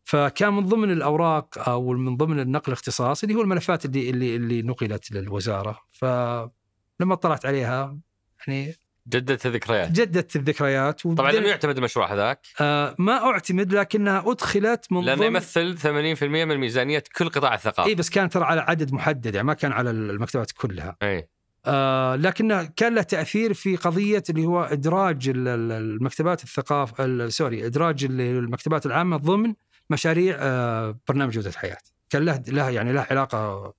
فكان من ضمن الاوراق او من ضمن النقل الاختصاصي اللي هو الملفات اللي اللي اللي نقلت للوزاره ف لما اطلعت عليها يعني جددت الذكريات جددت الذكريات طبعا لم يعتمد المشروع هذاك آه ما اعتمد لكنها ادخلت من لانه يمثل 80% من ميزانيه كل قطاع الثقافه اي بس كان ترى على عدد محدد يعني ما كان على المكتبات كلها اي آه لكن كان له تاثير في قضيه اللي هو ادراج المكتبات الثقافه سوري ادراج المكتبات العامه ضمن مشاريع آه برنامج جوده الحياه كان له له يعني له علاقه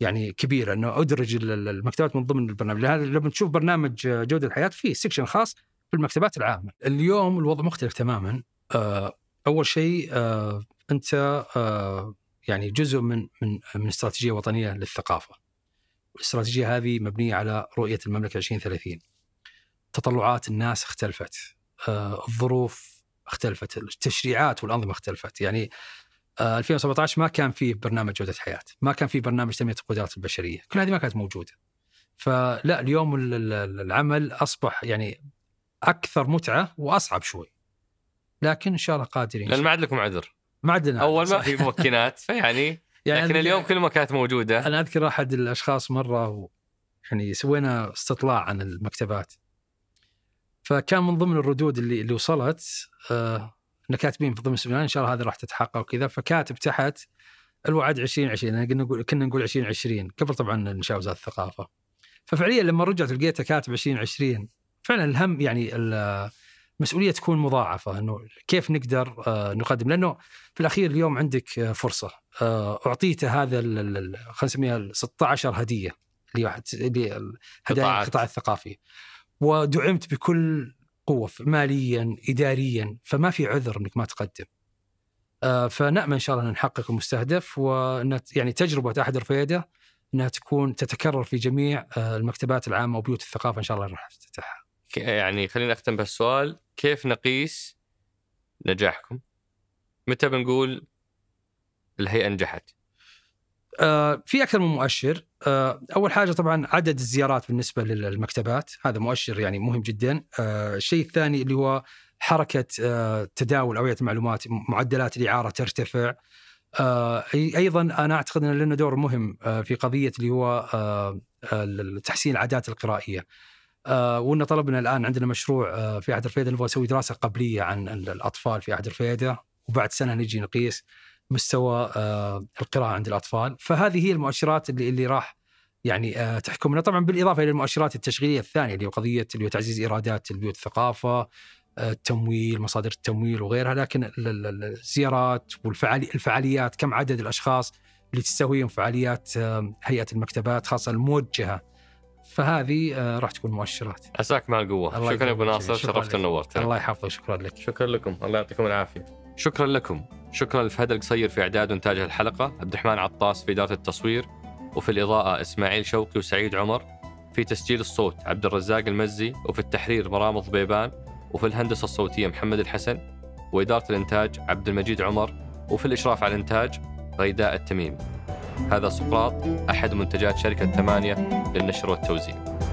يعني كبيره انه ادرج المكتبات من ضمن البرنامج لهذا لما تشوف برنامج جوده الحياه فيه سكشن خاص في المكتبات العامه اليوم الوضع مختلف تماما آه، اول شيء آه، انت آه، يعني جزء من من من استراتيجيه وطنيه للثقافه الاستراتيجيه هذه مبنيه على رؤيه المملكه 2030 تطلعات الناس اختلفت الظروف اختلفت التشريعات والانظمه اختلفت يعني 2017 آه، ما كان فيه برنامج جوده حياه، ما كان فيه برنامج تنميه القدرات البشريه، كل هذه ما كانت موجوده. فلا اليوم العمل اصبح يعني اكثر متعه واصعب شوي. لكن ان شاء الله قادرين. لان ما عاد لكم عذر. ما عاد لنا اول ما في ممكنات فيعني يعني لكن اليوم يعني كل ما كانت موجوده. انا اذكر احد الاشخاص مره يعني سوينا استطلاع عن المكتبات. فكان من ضمن الردود اللي اللي وصلت آه، احنا كاتبين في ضمن سبيلان ان شاء الله هذه راح تتحقق وكذا فكاتب تحت الوعد 2020 يعني كنا نقول كنا نقول 2020 قبل طبعا انشاء وزاره الثقافه ففعليا لما رجعت لقيتها كاتب 2020 فعلا الهم يعني المسؤوليه تكون مضاعفه انه كيف نقدر آه، نقدم لانه في الاخير اليوم عندك آه، فرصه آه، اعطيته هذا خلينا نسميها 16 هديه لواحد هدايا القطاع الثقافي ودعمت بكل قوه ماليا اداريا فما في عذر انك ما تقدم آه، فنامل ان شاء الله ان نحقق المستهدف وان يعني تجربه احد رفيده انها تكون تتكرر في جميع آه، المكتبات العامه وبيوت الثقافه ان شاء الله راح نفتتحها. يعني خلينا اختم بهالسؤال كيف نقيس نجاحكم؟ متى بنقول الهيئه نجحت؟ آه، في اكثر من مؤشر آه، اول حاجه طبعا عدد الزيارات بالنسبه للمكتبات هذا مؤشر يعني مهم جدا آه، الشيء الثاني اللي هو حركه تداول اوعيه المعلومات معدلات الاعاره ترتفع ايضا انا اعتقد ان لنا دور مهم في قضيه اللي هو تحسين العادات القرائيه وان طلبنا الان عندنا مشروع في عهد الفيده نبغى نسوي دراسه قبليه عن الاطفال في عهد الفيده وبعد سنه نجي نقيس مستوى آه، القراءه عند الاطفال فهذه هي المؤشرات اللي اللي راح يعني آه، تحكمنا طبعا بالاضافه الى المؤشرات التشغيليه الثانيه اللي هو قضيه اللي هو تعزيز ايرادات البيوت الثقافه آه، التمويل مصادر التمويل وغيرها لكن الزيارات والفعاليات كم عدد الاشخاص اللي تستهويهم فعاليات هيئه المكتبات خاصه الموجهه فهذه راح تكون مؤشرات عساك مع القوه شكرا يا ابو ناصر شرفت ونورت الله يحفظك شكرا لك شكرا لكم الله يعطيكم العافيه شكرا لكم شكرا لفهد القصير في إعداد وإنتاج الحلقة عبد الرحمن عطاس في إدارة التصوير وفي الإضاءة إسماعيل شوقي وسعيد عمر في تسجيل الصوت عبد الرزاق المزي وفي التحرير مرام ضبيبان وفي الهندسة الصوتية محمد الحسن وإدارة الإنتاج عبد المجيد عمر وفي الإشراف على الإنتاج غيداء التميمي هذا سقراط أحد منتجات شركة ثمانية للنشر والتوزيع